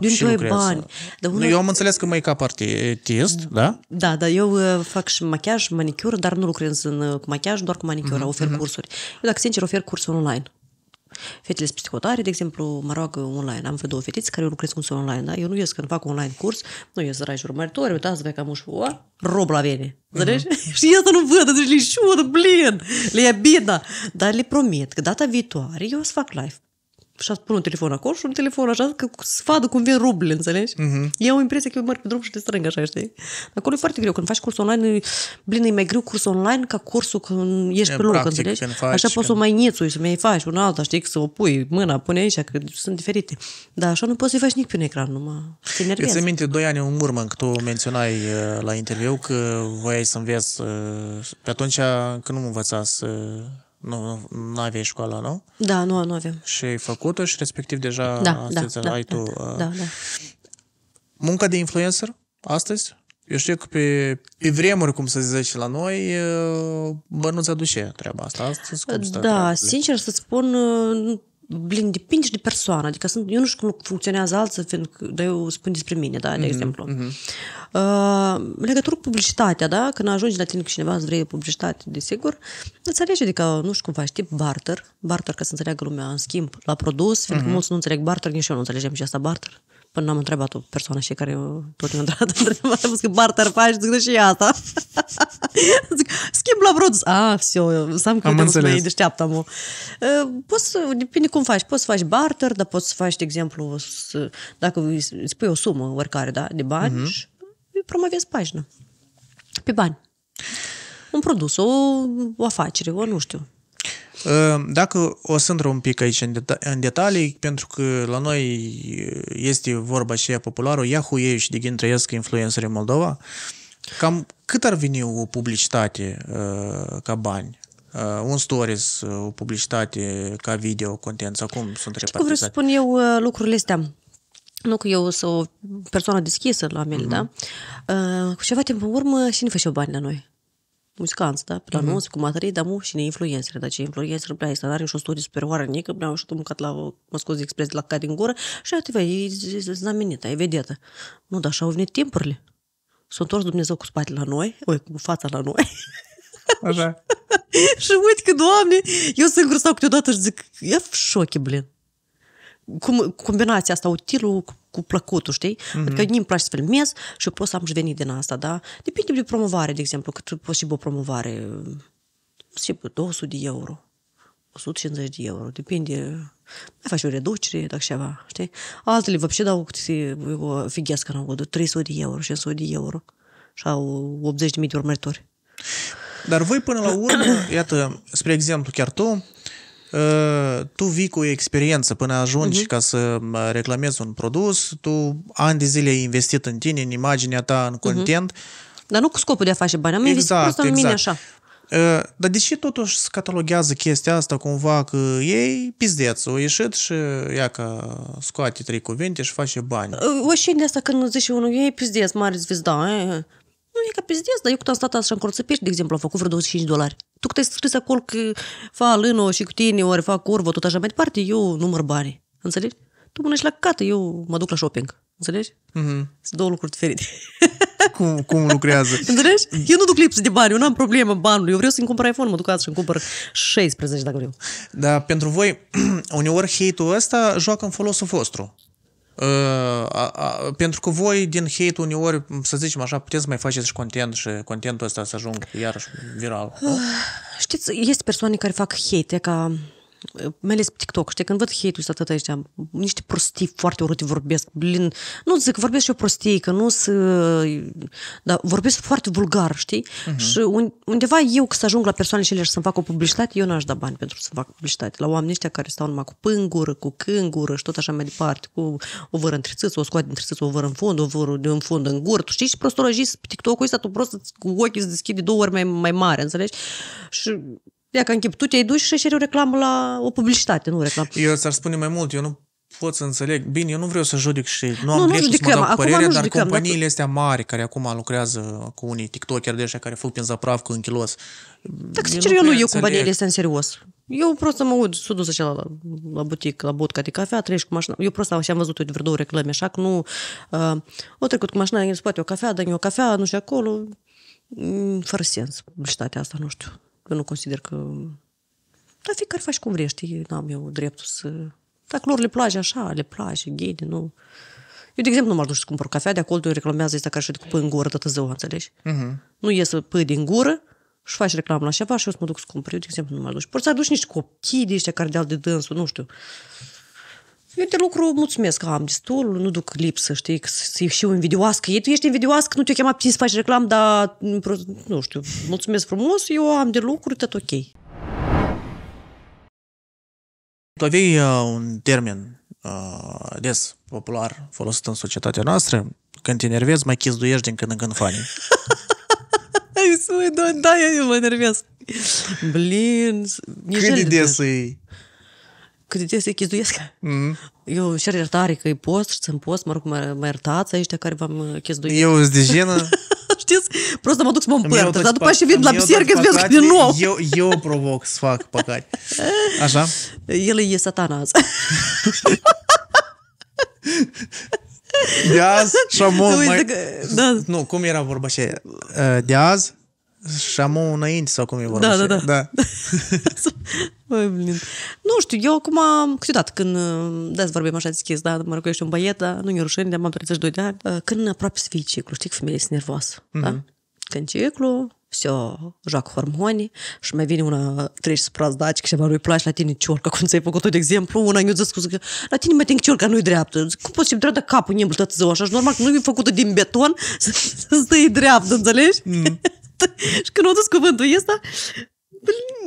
Din bani. unul... Eu am înțeles că make ca artist, da? Da, da. eu uh, fac și machiaj, manicură, dar nu lucrez în, uh, cu machiaj, doar cu manicură, mm-hmm. ofer mm-hmm. cursuri. Eu, dacă sincer, ofer cursuri online. Fetele psihotare, de exemplu, mă roagă online. Am vreo două fetițe care eu lucrez cu online, da? Eu nu ies când fac online curs, nu ies rai urmăritori, uitați-vă că am ușor, rob la vene. Înțelegi? Uh-huh. și asta nu văd, deci le șură, blin, le e bine. Da. Dar le promit că data viitoare eu o să fac live și-a pun un telefon acolo și un telefon așa, că să vadă cum vin ruble, înțelegi? Uh-huh. Eu am impresia că eu merg pe drum și te strâng așa, știi? Acolo e foarte greu. Când faci curs online, blin, e mai greu curs online ca cursul când ești e, pe loc, înțelegi? Când faci, așa poți să o mai niețui, să mai faci un alta, știi, să o pui mâna, pune aici, că sunt diferite. Dar așa nu poți să-i faci nici pe un ecran, numai te Îți minte doi ani în urmă, când tu menționai uh, la interviu că voiai să înveți, uh, pe atunci când nu mă învățați uh, nu, nu aveai școala, nu? Da, nu, nu avem. Și ai făcut-o și respectiv deja da, da, da, ai da, tu... Uh, da, da, da. Munca de influencer astăzi? Eu știu că pe, pe vremuri, cum să zice la noi, uh, bă, nu-ți aduce treaba asta. Astăzi, cum stă da, sincer să spun, uh, blin, depinde și de persoană. Adică sunt, eu nu știu cum funcționează alții, fiindcă, dar eu spun despre mine, da, de mm-hmm, exemplu. Mm-hmm. Uh, legătură cu publicitatea, da, când ajungi la tine cu cineva, îți vrei publicitate, desigur, îți alege, adică, nu știu cum faci, tip barter, barter ca să înțeleagă lumea, în schimb, la produs, fiindcă mm-hmm. mulți nu înțeleg barter, nici eu nu înțelegem ce asta barter. Până am întrebat o persoană și care tot mi-a întrebat, am spus că barter faci, zic, și asta. zic, schimb la produs. A, eu, să am să mai deșteaptă mă. Poți depinde cum faci, poți să faci barter, dar poți să faci, de exemplu, să, dacă îți spui o sumă oricare, da, de bani, uh-huh. promovezi pagina. Pe bani. Un produs, o, o afacere, o nu știu. Ă, dacă o să intru un pic aici în, detalii, pentru că la noi este vorba și ea populară, ia huiești de gând trăiesc influencerii Moldova, cam cât ar veni o publicitate ă, ca bani? uh, un stories, uh, o publicitate ca video, content, sau cum sunt repartizate? Vreau să spun eu uh, lucrurile astea. Nu că eu sunt o persoană deschisă la mine, mm-hmm. da? Uh, cu ceva timp în urmă și nu făceau bani la noi muzicanți, da, pe la mm-hmm. cu materii, dar mu și ne influențele. Da, deci influențele, prea este are și o super oară nică, prea și tu mâncat la, mă scuze, expres la ca din gură și uite, vei, e, e znamenită, e vedetă. Nu, dar așa au venit timpurile. S-a întors Dumnezeu cu spatele la noi, oi, cu fața la noi. Așa. și uite că, Doamne, eu sunt grăsat câteodată și zic, e șoche, blin cum, combinația asta, utilul cu plăcutul, știi? Mm-hmm. Adică mie îmi place să filmez și eu pot să am și venit din asta, da? Depinde de promovare, de exemplu, cât poți și o promovare, și 200 de euro, 150 de euro, depinde, mai faci o reducere, dacă ceva, știi? Altele, vă dau o fighească în audă, 300 de euro, 500 de euro și au 80.000 de urmăritori. Dar voi până la urmă, iată, spre exemplu, chiar tu, Ă, tu vii cu experiență până ajungi uh-huh. ca să reclamezi un produs, tu ani de zile ai investit în tine, în imaginea ta, în mhm. content. Uh-huh. Dar nu cu scopul de a face bani, am exact, investit exact. în mine exact. așa. Uh, dar deși totuși se cataloguează chestia asta cumva că ei pizdeț, au ieșit și ia că scoate trei cuvinte și face bani. Uh, ă, o și de asta când zice unul, ei pizdeț, mare zvizda, nu e ca pizdeț, dar eu cât am stat așa în Corțăpești, de exemplu, am făcut vreo 25 dolari tu cât ai scris acolo că fa lână și cu tine, ori fac curvă, tot așa mai departe, eu număr bani. Înțelegi? Tu mănânci la cată, eu mă duc la shopping. Înțelegi? Mm-hmm. Sunt două lucruri diferite. cum, cum lucrează? Înțelegi? Eu nu duc lipsă de bani, eu nu am problemă banului. Eu vreau să-mi cumpăr iPhone, mă duc azi și îmi cumpăr 16 dacă vreau. Da, pentru voi, uneori hate-ul ăsta joacă în folosul vostru. Ă, pentru că voi din hate uneori, să zicem așa, puteți să mai faceți și content și contentul ăsta să ajungă iarăși viral. Uh, Știți, este persoane care fac hate, ca mai ales pe TikTok, știi, când văd hate-ul ăsta tot ăștia, niște prostii foarte urâte vorbesc, blin, nu zic, vorbesc și eu prostii, că nu să, dar vorbesc foarte vulgar, știi, uh-huh. și undeva eu că să ajung la persoanele cele și să-mi fac o publicitate, eu n-aș da bani pentru să fac publicitate, la oameni ăștia care stau numai cu pângură, cu cângură și tot așa mai departe, cu o vără între țâță, o scoate între țâță, o vără în fund, o vără de în fund în gură, tu știi, și prostorăjii pe TikTok-ul ăsta, tu prost cu ochii se deschide două ori mai, mai mare, înțelegi? Și Ia ca închip, tu te-ai dus și ceri o reclamă la o publicitate, nu reclamă. Eu ți-ar spune mai mult, eu nu pot să înțeleg. Bine, eu nu vreau să judic și nu am nu, dreptul să mă dau acum părere, dar judicăm, companiile dacă... astea mari care acum lucrează cu unii tiktokeri de ăștia care fug prin zaprav cu un kilos. Dacă sincer, eu nu eu companiile astea în serios. Eu prost mă uit, s-a dus așa la, la butic, la budca de cafea, treci cu mașina. Eu prost așa am văzut uite, vreo două reclame, așa că nu... Uh, o trecut cu mașina în spate o cafea, dă o cafea, nu știu acolo. Mm, fără sens, publicitatea asta, nu știu. Eu nu consider că... Dar fiecare faci cum vrei, știi? N-am eu dreptul să... Dacă lor le place așa, le place, ghide, nu... Eu, de exemplu, nu m-aș duce să cumpăr cafea, de acolo tu reclamează asta care și cu pâi în gură toată ziua, înțelegi? Uh-huh. Nu iese pâi din gură și faci reclamă la ceva și eu să mă duc să cumpăr. Eu, de exemplu, nu m-aș duce. Poți să aduci niște copii de ăștia care de-al de dânsul, nu știu. Eu de lucru mulțumesc că am destul, nu duc lipsă, știi, că e și eu invidioasă. Ei, tu ești invidioasă, nu te-o chemat pe tine să faci reclam, dar, mm, nu știu, mulțumesc frumos, eu am de lucru, tot ok. Tu aveai uh, un termen uh, des popular folosit în societatea noastră, când te enervezi, mai chizduiești din când în când fanii. Ai da, da, eu mă enervez. Blin, Cât de des e cât de des îi chizuiesc. Mm-hmm. Eu și iertare că e post și sunt post, mă rog, mă mă iertați aici care v-am uh, chezduit. Eu sunt de jenă. Știți? Просто mă duc să mă împărt, dar după aceea vin la biserică să vezi că din nou. Eu, eu provoc să fac păcat. Așa? El e satana azi. De azi, șamon, mai... Da. Nu, cum era vorba și uh, De azi, șamou înainte sau cum e vorba. Da, da, da. da. Băi, nu știu, eu acum, câteodată când, uh, da, să vorbim așa deschis, da, mă rog, ești un băiet, da, nu mi-e rușine, de am 32 de ani, uh, când aproape să fii ciclu, știi că femeile sunt nervoasă, mm-hmm. da? Mhm. Când ciclu, se joacă hormoni și mai vine una, treci daci, că ceva nu-i place la tine ciorca, cum ți-ai făcut-o, de exemplu, una mi-a zis, că la tine mai tine ciorca, nu-i dreaptă. Cum poți să-mi dreaptă capul nebul tot ziua, așa, normal că nu-i făcută din beton să stai dreaptă, înțelegi? Mm și când au dus cuvântul ăsta,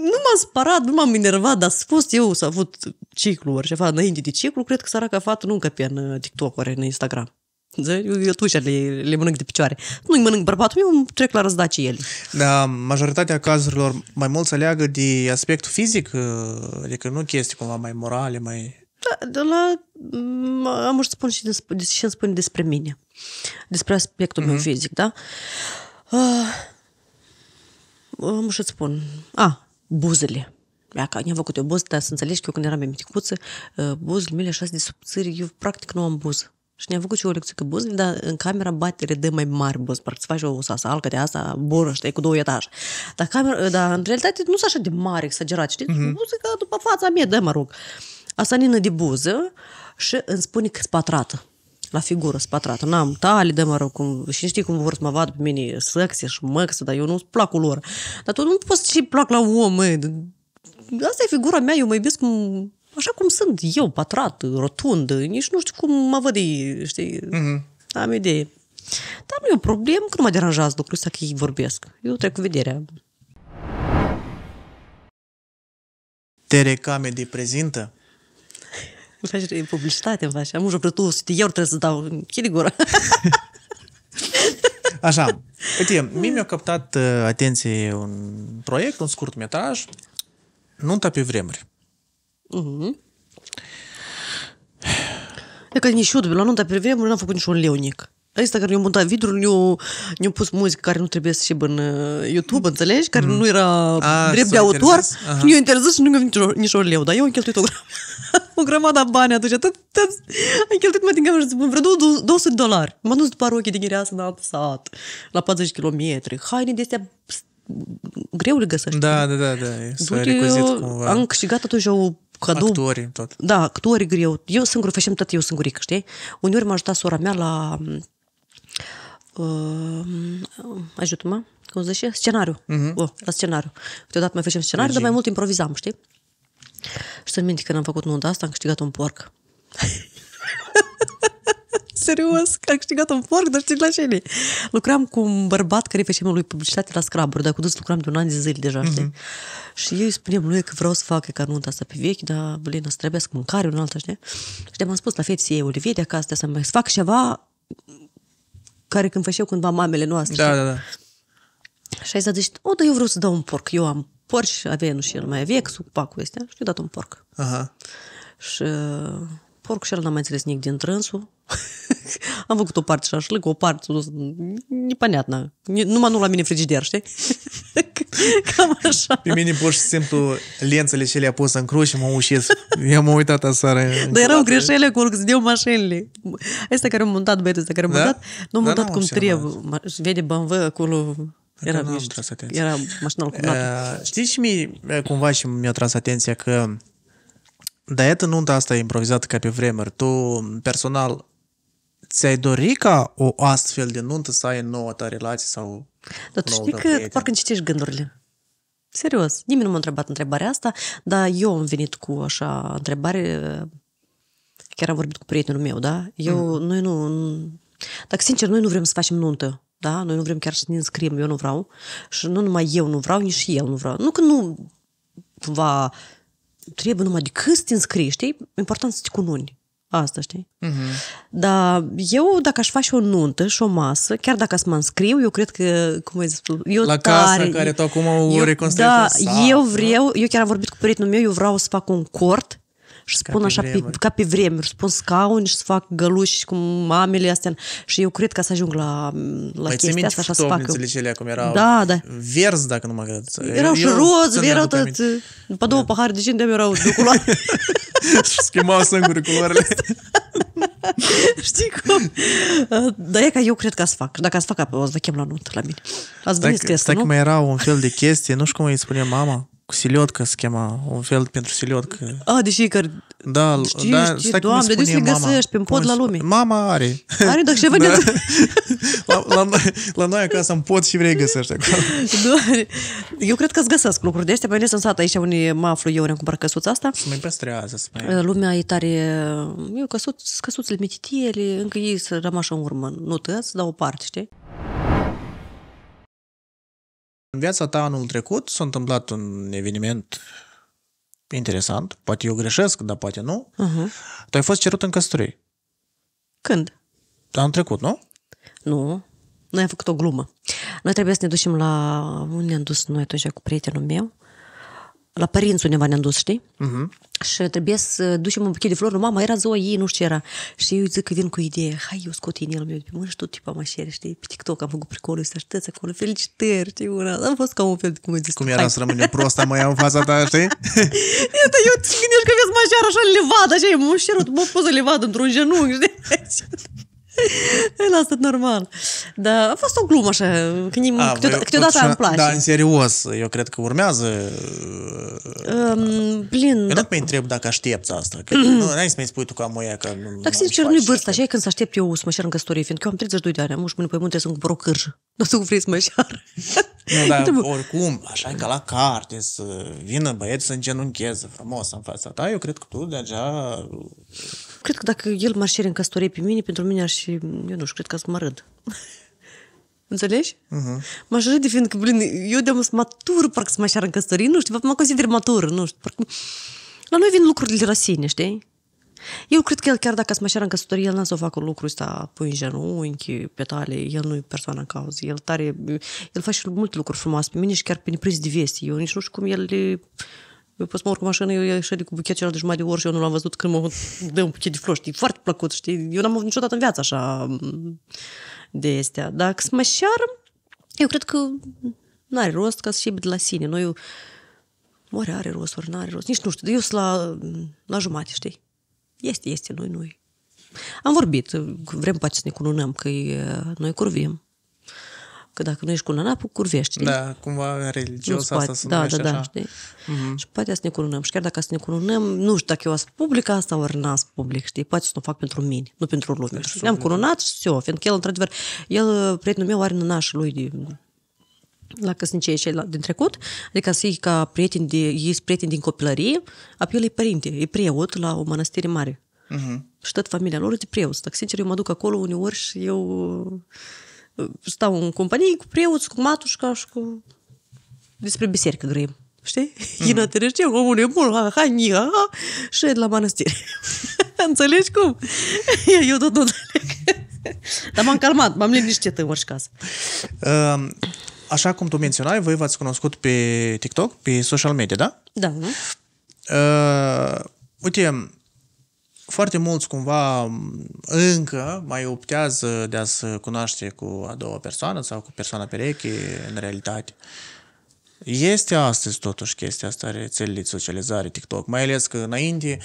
nu m-am sparat, nu m-am enervat, dar s-a fost eu, s-a avut ciclu, ori ceva înainte de ciclu, cred că săraca fată nu pe în uh, TikTok, ori în Instagram. Eu tu le, le mănânc de picioare. Nu-i mănânc bărbatul meu, îmi trec la răzdace el. Da, majoritatea cazurilor mai mult se leagă de aspectul fizic, uh, adică nu chestii cumva mai morale, mai... Da, de la... Mm, am să spun și despre, ce îmi spune despre mine, despre aspectul mm-hmm. meu mhm. fizic, da? Uh, cum să spun, a, buzele. Dacă ne-am făcut eu buză, dar să înțelegi că eu când eram mai micuță, uh, buzele mele așa de subțiri, eu practic nu am buză. Și ne-am făcut și o lecție că buzele, dar în camera batere de mai mari buzi, parcă să faci o alcă de asta, boră, știi, cu două etaje. Dar, camera, uh, dar în realitate nu sunt așa de mari, exagerat, știi? Mm-hmm. Muzica după fața mea, dă mă rog. Asta nină de buză și îmi spune că-s patrată la figură spatrată. N-am tali de, mă rog, cum, și știi cum vor să mă vadă pe mine sexy și măxă, dar eu nu-ți plac lor. Dar tot nu poți și plac la om, mă. Asta e figura mea, eu mă iubesc cum, așa cum sunt eu, patrat, rotund, nici nu știu cum mă văd ei, știi? Mm-hmm. Am idee. Dar nu e o problemă că nu mă deranjează lucrurile ăsta că ei vorbesc. Eu trec cu vederea. de prezintă îmi faci publicitate, îmi faci. Am un vreo eu trebuie să dau chiligură. Așa, uite, mie mi-a captat uh, atenție un proiect, un scurt metraj, Nunta pe vremuri. Uh-huh. E că nici eu de la nunta pe vremuri n-am făcut niciun leunic. Asta care nu a montat vidrul, nu a pus muzică care nu trebuie să șibă în uh, YouTube, înțelegi? Care mm. nu era A, drept de autor. Nu i-a interzis și nu a nici, nici o leu, dar eu am cheltuit o, gra- o grămadă bani atunci. Tot, tot, am cheltuit mai din gamă vreo 200 dolari. M-am dus după rochii de gireasă în alt sat, la 40 km, haine de astea greu le găsești. Da, da, da, da. S-a recuzit cumva. Am câștigat atunci o cadou. Actorii tot. Da, actorii greu. Eu singur făceam tot eu singurică, știi? Uneori m-a ajutat sora mea la uh, ajută-mă, cum zice, scenariu. Uh-huh. Oh, la scenariu. Câteodată mai facem scenariu, dar mai mult improvizam, știi? Și să-mi minte n am făcut nunta asta, am câștigat un porc. Serios, că am câștigat un porc, dar știi la cine? Lucram cu un bărbat care îi lui publicitate la scraburi, dar cu dus lucram de un an de zile deja, știi? Uh-huh. Și eu îi spuneam lui că vreau să fac ca nu asta pe vechi, dar, blin, să trebuie să mâncare, un altă știi? Și de-am spus la ei, Olivia de acasă, să-mi mai fac ceva care când făceau cândva mamele noastre. Da, da, da. Și ai zis, deci, o, da, eu vreau să dau un porc. Eu am porc și avea nu și el mai avea, cu pacul este. și eu dat un porc. Aha. Și uh, porc, și el n-a mai înțeles nimic din trânsul, am făcut o parte șașlăc, o parte, o, neponiatnă. Numai nu la mine frigider, știi? Cam așa. Pe mine pur și simplu lențele și le-a pus în cruci și mă ușesc. Eu m-am uitat asară. Dar erau greșele cu urcă mașinile. Asta care am montat, băieți, ăsta care am da? montat, nu am da, montat cum trebuie. Vede BMW acolo era, nu mișto, era mașinal eh, cu uh, Știi și mie, eh, cumva și mi-a tras atenția că Dar это нунта asta e improvizată ca pe vremuri. Tu personal ți-ai dori ca o astfel de nuntă să ai în noua ta relație sau... Dar tu știi că parcă citești gândurile. Serios, nimeni nu m-a întrebat întrebarea asta, dar eu am venit cu așa întrebare, chiar am vorbit cu prietenul meu, da? Eu, mm. noi nu, dacă sincer, noi nu vrem să facem nuntă, da? Noi nu vrem chiar să ne înscriem, eu nu vreau și nu numai eu nu vreau, nici el nu vreau. Nu că nu va trebuie numai decât să te înscrii, știi? Important să te cununi. Asta, știi? Uh-huh. Mhm. Dar eu, dacă aș face o nuntă și o masă, chiar dacă să mă înscriu, eu cred că, cum ai zis tu, eu La casa casă care tu acum o reconstruiești Da, eu da. vreau, eu chiar am vorbit cu prietenul meu, eu vreau să fac un cort și spun ca așa, pe, pe, ca pe vremuri, spun scauni și să fac găluși cu mamele astea. Și eu cred că să ajung la, la păi chestia asta și să fac... Păi ți cum erau da, da. verzi, dacă nu mă cred. Erau și roz, erau tot... după două da. pahare de gin de erau de culoare. și schimbau sângurile culoarele. Știi cum? Dar e ca eu cred că să fac. Dacă să fac, o să vă chem la nuntă la mine. Ați venit că nu? mai era un fel de chestie, nu știu cum îi spune mama cu seliodcă se chema, un fel pentru seliodcă. A, deși ei care... Da, știi, da, știi, stai doamne, de le găsești pe pod la păi, lume. Mama are. Are, dacă ceva da. de... la, la, la, noi acasă în pod și vrei găsești acolo. Doamne. Eu cred că îți găsesc lucruri de astea, mai ales în sat aici unde mă aflu eu, ne-am cumpărat căsuța asta. Să mai păstrează. Să mai... Uh, lumea e tare... Uh, eu, căsuț, căsuțele mititiele, încă ei să rămașă în urmă. Nu tăți, dar o parte, știi? În viața ta anul trecut s-a întâmplat un eveniment interesant, poate eu greșesc, dar poate nu. Uh-huh. Tu ai fost cerut în căsătorie. Când? Anul trecut, nu? Nu. Noi am făcut o glumă. Noi trebuie să ne ducem la... Unde ne-am dus noi atunci cu prietenul meu? la părinți undeva ne-am dus, știi? Uh-huh. Și trebuie să ducem un buchet de flori. Mama, era ziua ei, nu știu ce era. Și eu zic că vin cu idee. Hai, eu scot inelul meu de pe mână și tot tipa mașere, știi? Pe TikTok am făcut pricolul ăsta, știți, acolo, felicitări, știi, una. Am fost ca un fel de cum ai zis? Cum era să rămâne prosta mai în fața ta, știi? Iată, eu te gândești că vezi mașeară așa levată, așa e mușerut, mă să levad într-un genunchi, știi? El asta normal. Dar a fost o glumă așa, când a, câteodată, câteodată îmi place. Da, în serios, eu cred că urmează... Um, blin, da. eu da... nu mai întreb dacă aștepți asta. Că nu ai să mai spui tu că ca moia că nu Dacă sincer, nu-i vârsta, așa e când să aștept eu să mă șer în căsătorie, fiindcă eu am 32 de ani, am 11 pe munte, sunt vreo cârjă. Nu să vrei să mă șer. Nu, dar oricum, așa e ca la carte, să vină băieți să îngenunchez frumos în fața ta, eu cred că tu deja Cred că dacă el m-ar șeri în căsătorie pe mine, pentru mine ar și, eu nu știu, cred că să mă râd. Înțelegi? Uh-huh. M-aș râde, fiindcă, blin, eu de-am matur, parcă să mă șeară în căsătorie, nu știu, mă consider matur, nu știu, parcă... La noi vin lucruri de la sine, știi? Eu cred că el, chiar dacă smașeară în căsătorie, el n-a să facă lucrul ăsta pui în genunchi, petale, el nu e persoana în cauză. El tare, el face multe lucruri frumoase pe mine și chiar prin prins de vieste, Eu nici nu știu cum el le eu să mă urc cu mașină, eu ieși cu adică buchetul ăla de jumătate de ori și eu nu l-am văzut când mă dă un buchet de flori, știi, foarte plăcut, știi, eu n-am avut niciodată în viață așa mm, de astea. Dacă să mă șeară, eu cred că nu are rost ca să șebi de la sine. Noi, eu, oare are rost, ori nu are rost, nici nu știu, eu sunt la, la jumate, știi. Este, este, noi, noi. Am vorbit, vrem poate să ne cununăm, că noi curvim. Că dacă nu ești cu nanapul, curvești. Da, cumva religios asta se da, da, da, așa. Uh-huh. Și poate să ne curunăm. Și chiar dacă să ne curunăm, nu știu dacă eu as public asta ori n public, știi? Poate să o fac pentru mine, nu pentru lume. Deci, Ne-am curunat și se fiindcă el, într-adevăr, el, prietenul meu, are nănașul lui de la căsnicie și la, din trecut, adică să ca prieteni, de, ei prieteni din copilărie, apoi el e părinte, e preot la o mănăstire mare. Uh-huh. Și tot familia lor de preoți. Dacă sincer, eu mă duc acolo uneori și eu stau în companie cu preoți, cu matușca și cu... Despre biserică grăim. Știi? Mm-hmm. Ina tărăște, omul e bun, ha, ha, ni, ha, ha, și de la mănăstire. Înțelegi cum? Eu tot nu Dar m-am calmat, m-am liniștit în orice caz. Um, așa cum tu menționai, voi v-ați cunoscut pe TikTok, pe social media, da? Da. Uh, uite, foarte mulți cumva încă mai optează de a se cunoaște cu a doua persoană sau cu persoana pereche în realitate. Este astăzi totuși chestia asta, rețelele de socializare, TikTok, mai ales că înainte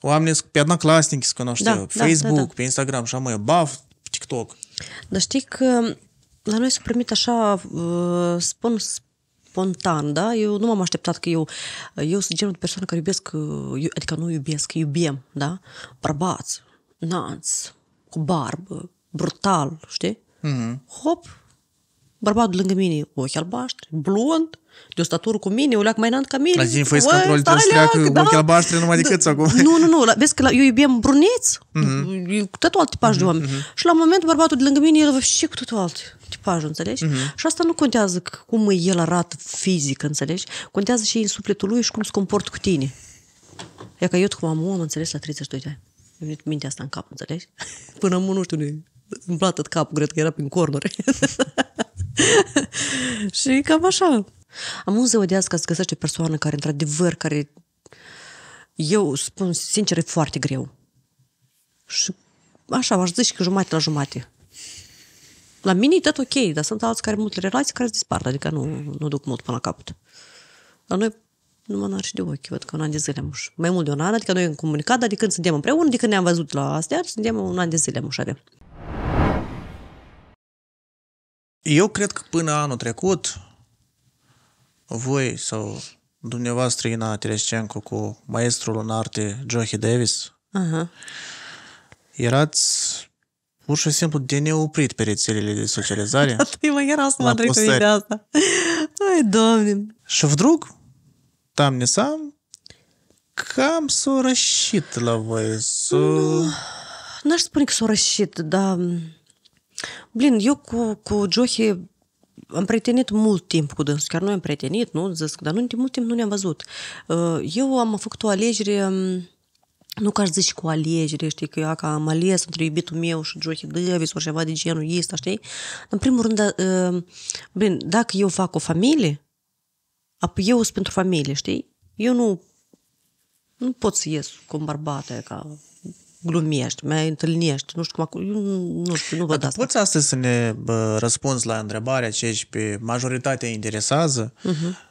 oamenii pe Одноклассники se cunoște da, Facebook, da, da, da. pe Instagram și mai, baf, TikTok. Dar știi că la noi se a primit așa, uh, spun, spontan, da? Eu nu m-am așteptat că eu... Eu sunt genul de persoană care iubesc, uh, adică nu iubesc, iubim, da? Bărbați, nați, cu barbă, brutal, știi? Mm-hmm. Hop, bărbatul lângă mine, ochi albaștri, blond, de o statură cu mine, o leac mai înalt ca mine. La tine fost control, trebuie să leacă da. ochi albaștri numai da. decât sau cum? Nu, nu, nu, la, vezi că la, eu iubim bruneți, mm-hmm. cu totul alt tipaj mm-hmm. de mhm, oameni. Mm-hmm. Și la momentul bărbatul de lângă mine, el și cu totul alt tipaj, înțelegi? Mm-hmm. Și asta nu contează cum el arată fizic, înțelegi? Contează și în sufletul lui și cum se comportă cu tine. E ca eu cum am om, înțeles, la 32 de ani. Mi-a venit mintea asta în cap, înțelegi? Până mă, nu știu, îmi plată cap, cred că era prin cornuri. și cam așa. Am un zeu de azi ca să găsești o persoană care, într-adevăr, care... Eu spun sincer, e foarte greu. Și așa, aș zice că jumate la jumate. La mine e tot ok, dar sunt alții care multe relații care dispar, adică nu, nu duc mult până la capăt. Dar noi nu mă și de ochi, văd că un an de zile muș. Mai mult de un an, adică noi am comunicat, dar de când suntem împreună, de când ne-am văzut la astea, suntem un an de zile mușare. Eu cred că până anul trecut, voi sau dumneavoastră, Ina Terescencu, cu maestrul în arte, Johi Davis, uh-huh. erați pur și simplu de neoprit pe rețelele de socializare. da, păi mă mai să mă trec pe asta. Ai, doamne! Și вдруг, tam ne sam, cam s-o rășit la voi. S-o... Nu, n-aș spune că s-o rășit, dar Blin, eu cu, cu Johi am prietenit mult timp cu dânsul, chiar noi am prietenit, nu, zic, dar nu, mult timp nu ne-am văzut. Eu am făcut o alegere, nu că aș zice cu alegere, știi, că eu că am ales între iubitul meu și Johi Davis, sau ceva de genul ăsta, știi? În primul rând, bine, dacă eu fac o familie, eu sunt pentru familie, știi? Eu nu, nu pot să ies cu un bărbat, ca glumiești, mai întâlniești, nu știu cum, nu știu, nu văd asta. Poți astăzi să ne bă, răspunzi la întrebarea ce și pe majoritatea interesează? Uh-huh.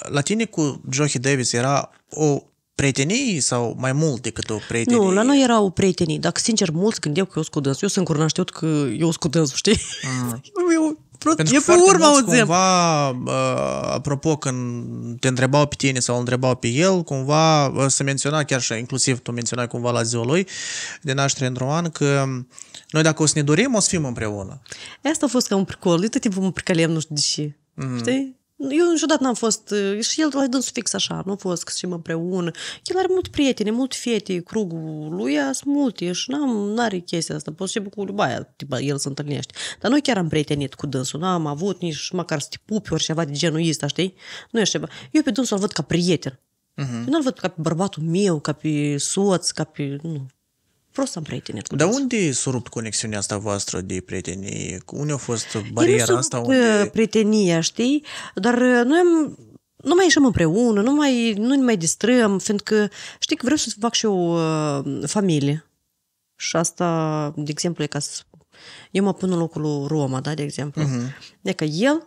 La tine cu Johnny Davis era o prietenii sau mai mult decât o prietenie? Nu, la noi erau prietenii. Dacă sincer, mulți gândeau că eu sunt cu dânsul. Eu sunt cunoaștut că eu sunt cu dânsul, știi? Mm. eu pentru e că pe urmă o cumva, uh, apropo, când te întrebau pe tine sau îl întrebau pe el, cumva uh, se menționa chiar și, inclusiv tu menționai cumva la ziua lui, de naștere într-un an, că um, noi dacă o să ne dorim, o să fim împreună. Asta a fost ca un pricol. Eu tot timpul mă pricălem, nu știu de ce. Mm. Știi? eu niciodată n-am fost, uh, și el la dânsul fix așa, nu a fost că împreună. El are mulți prieteni, mulți fete, crugul lui sunt multe și n-am, are chestia asta, poți să cu baia, tipa, el se întâlnește. Dar noi chiar am prietenit cu dânsul, n-am avut nici măcar să te pupi ori ceva de genul ăsta, știi? Nu e ceva. Eu pe dânsul îl văd ca prieten. Uh-huh. nu-l văd ca pe bărbatul meu, ca pe soț, ca pe... Nu, prost am prietenit cu Dar unde s-a rupt conexiunea asta voastră de prietenie? Unde a fost bariera asta? Unde... Uh, prietenia, știi? Dar uh, noi am nu mai ieșim împreună, nu, mai, nu ne mai distrăm, fiindcă știi că vreau să fac și eu uh, familie. Și asta, de exemplu, e ca să... Eu mă pun în locul Roma, da, de exemplu. Uh-huh. E ca el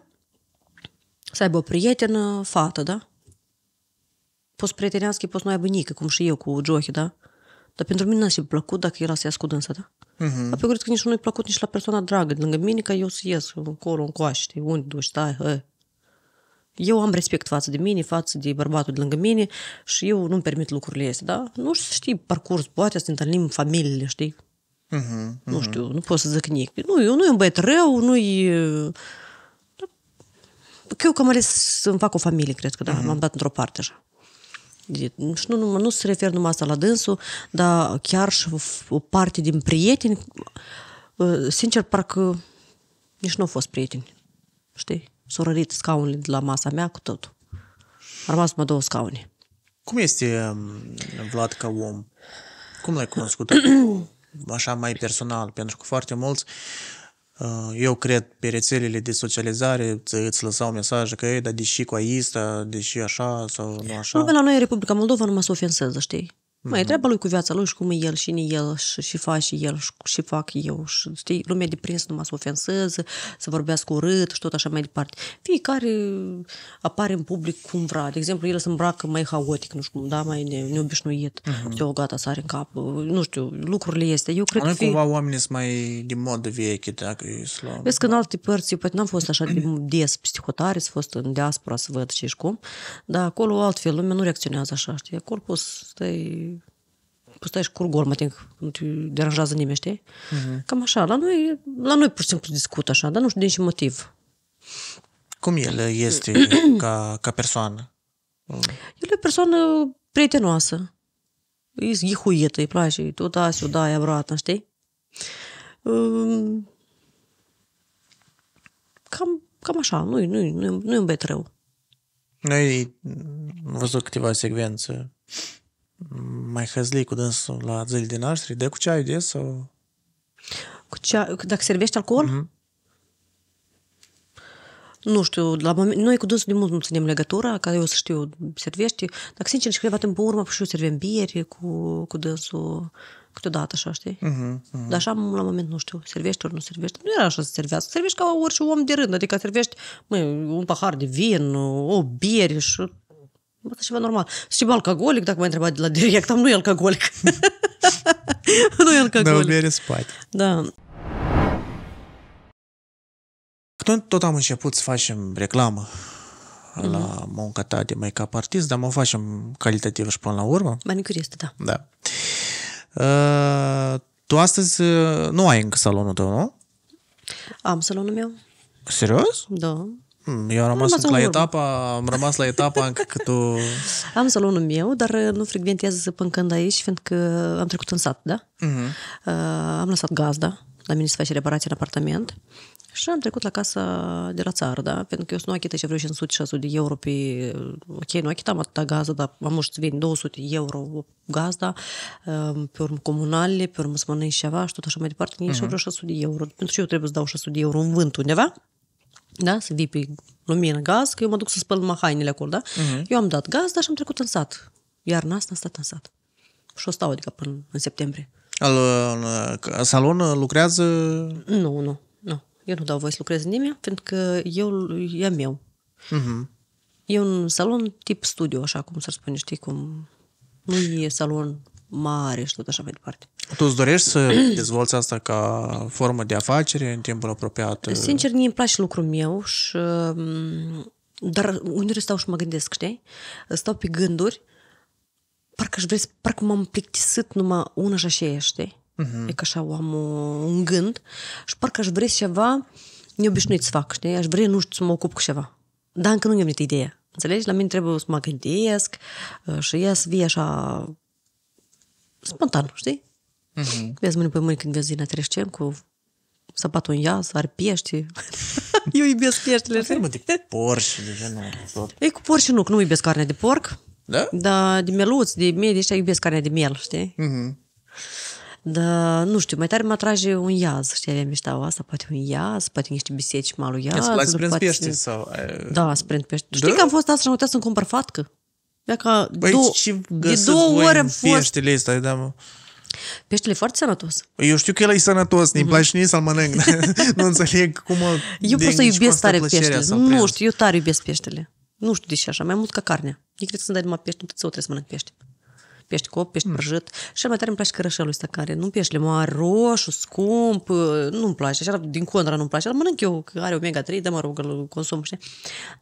să aibă o prietenă, fată, da? Poți prietenească, poți nu aibă nică, cum și eu cu Johi, da? Dar pentru mine n-a fi plăcut dacă era să ies cu dânsa, da? Uh-huh. Apoi cred că nici nu-i plăcut nici la persoana dragă de lângă mine, că eu să ies încolo, în coaște, unde duci, stai, hă. Eu am respect față de mine, față de bărbatul de lângă mine și eu nu-mi permit lucrurile astea, da? Nu știi parcurs, poate să întâlnim familiile, știi? Uh-huh, uh-huh. Nu mhm. știu, nu pot să zic nic. Nu, eu nu e un băiat rău, nu e... Da. Că eu cam ales să-mi fac o familie, cred că, da, uh-huh. m-am dat într-o parte așa. Și nu, nu, nu se refer numai asta la dânsul, dar chiar și o parte din prieteni, sincer, parcă nici nu au fost prieteni. Știi? S-au rărit scaunele de la masa mea cu totul. A rămas mă două scaune. Cum este Vlad ca om? Cum l-ai cunoscut? așa mai personal, pentru că foarte mulți Uh, eu cred pe rețelele de socializare îți lăsau mesaje că ei, dar deși cu aista, deși așa sau nu așa. Nu, la noi în Republica Moldova nu mă să ofensează, știi? Mai e mhm. treaba lui cu viața lui și cum e el și nu el și, și faci și el și, și fac eu și știi, lumea de prins numai să ofenseze, să vorbească urât și tot așa mai departe. Fiecare apare în public cum vrea. De exemplu, el se îmbracă mai haotic, nu știu cum, da, mai ne, neobișnuit. Uh-huh. Mhm. Eu gata, sare în cap. Nu știu, lucrurile este. Eu cred Ană că fi... cumva oamenii sunt mai de modă veche, dacă e slab. Vezi că în da. alte părți, eu poate n-am fost așa de des psihotare, să fost în diaspora să văd și cum, dar acolo altfel, lumea nu reacționează așa, știi? Acolo poți stai Poți stai și cu gol, mă tenc, adică nu te deranjează nimeni, știi? Uh-huh. Cam așa, la noi, la noi pur și simplu discut așa, dar nu știu din ce motiv. Cum el este ca, ca persoană? El e o persoană prietenoasă. E zghihuietă, îi place, tot așa, o daia, brata, știi? Um, cam, cam așa, nu-i, nu-i, nu-i, nu-i un băiat rău. Noi am văzut câteva secvențe mai hăzli cu dânsul la zile din naștere, de cu ai de sau... Cu cea... Dacă servești alcool? Mm-hmm. Nu știu, la moment... noi cu dânsul de mult nu ținem legătura, ca eu să știu, servești Dacă sincer și câteva timp urmă, și eu servem bieri cu, cu dânsul câteodată, așa, știi? Uh-huh, uh-huh. Dar așa, la moment, nu știu, servești ori nu servești. Nu era așa să servească. Servești ca orice om de rând, adică servești, măi, un pahar de vin, o bieri și Asta ceva normal. ceva alcoolic, dacă m-ai întrebat de la direct, am nu e alcoolic. nu e alcoolic. Da, spate. Da. Când tot am început să facem reclamă mm-hmm. la mhm. munca ta de make-up artist, dar mă facem calitativ și până la urmă. Manicurist, da. Da. Uh, tu astăzi uh, nu ai încă salonul tău, nu? Am salonul meu. Serios? Da. Hmm, eu am rămas, rămas la etapa, am rămas la etapa încă că tu... Am salonul meu, dar uh, nu frecventează până când aici, fiindcă am trecut în sat, da? Uh-huh. Uh, am lăsat gazda la mine să face reparații în apartament și am trecut la casa de la țară, da? Pentru că eu nu achită ce vreo 500-600 de euro pe... Uh, ok, nu achitam atâta gază, dar am mult să vin 200 euro gazda, uh, pe urmă comunale, pe urmă să mănânci ceva și tot așa mai departe, nici uh-huh. vreo 600 de euro. Pentru ce eu trebuie să dau 600 de euro în vânt undeva? da? să vii pe lumină, gaz, că eu mă duc să spăl hainele acolo, da? Uh-huh. Eu am dat gaz, dar și am trecut în sat. Iarna asta am stat în sat. Și o stau, adică, până în septembrie. Al, salon lucrează? Nu, nu, nu. Eu nu dau voie să lucrez în nimeni, pentru că eu e meu. Uh-huh. E un salon tip studio, așa cum să spune, știi, cum... Nu e salon mare și tot așa mai departe. Tu îți dorești să dezvolți asta ca formă de afacere în timpul apropiat? Sincer, mie îmi place lucrul meu și um, dar unde stau și mă gândesc, știi? Stau pe gânduri, parcă aș vrea, parcă m-am plictisit numai una și așa, știi? Uh-huh. E că așa am o, un gând și parcă aș vrea ceva neobișnuit să fac, știi? Aș vrea, nu știu, să mă ocup cu ceva. Dar încă nu mi-a venit ideea. Înțelegi? La mine trebuie să mă gândesc uh, și ea să vie așa spontan, știi? Mm-hmm. Vezi mâini pe mâini când vezi Zina Tereșcen cu săpatul în iaz, ar piești. Eu iubesc pieștile. Filmă de Porsche de genul Ei, cu Porsche nu, că nu iubesc carne de porc. Da? Dar de meluț, de mie, de ăștia iubesc carne de miel, știi? Mm-hmm. Da, nu știu, mai tare mă atrage un iaz, știi, aveam mișta asta, poate un iaz, poate niște biseci malul iaz. Îți place poate... pește sau... Da, sprint pește. Da? Știi că am fost asta și am uitat să-mi cumpăr fatcă? Dacă păi două, ce de două ore peștele ăsta, da, mă. Peștele e foarte sănătos. Eu știu că el e sănătos, ne-i mm-hmm. place și să-l mănânc. nu înțeleg cum... Eu pot să iubesc tare peștele. Nu știu, eu tare iubesc peștele. Nu știu de ce așa, mai mult ca carnea. Eu cred că să-mi dai numai pește, nu trebuie să trebuie să mănânc pește pești cop, pești mm. prăjit. Și mai tare îmi place cărășelul ăsta care nu pești mare, roșu, scump, uh, nu-mi place. Așa, din contra nu-mi place. dar mănânc eu, că are omega-3, dar mă rog, îl consum, știi?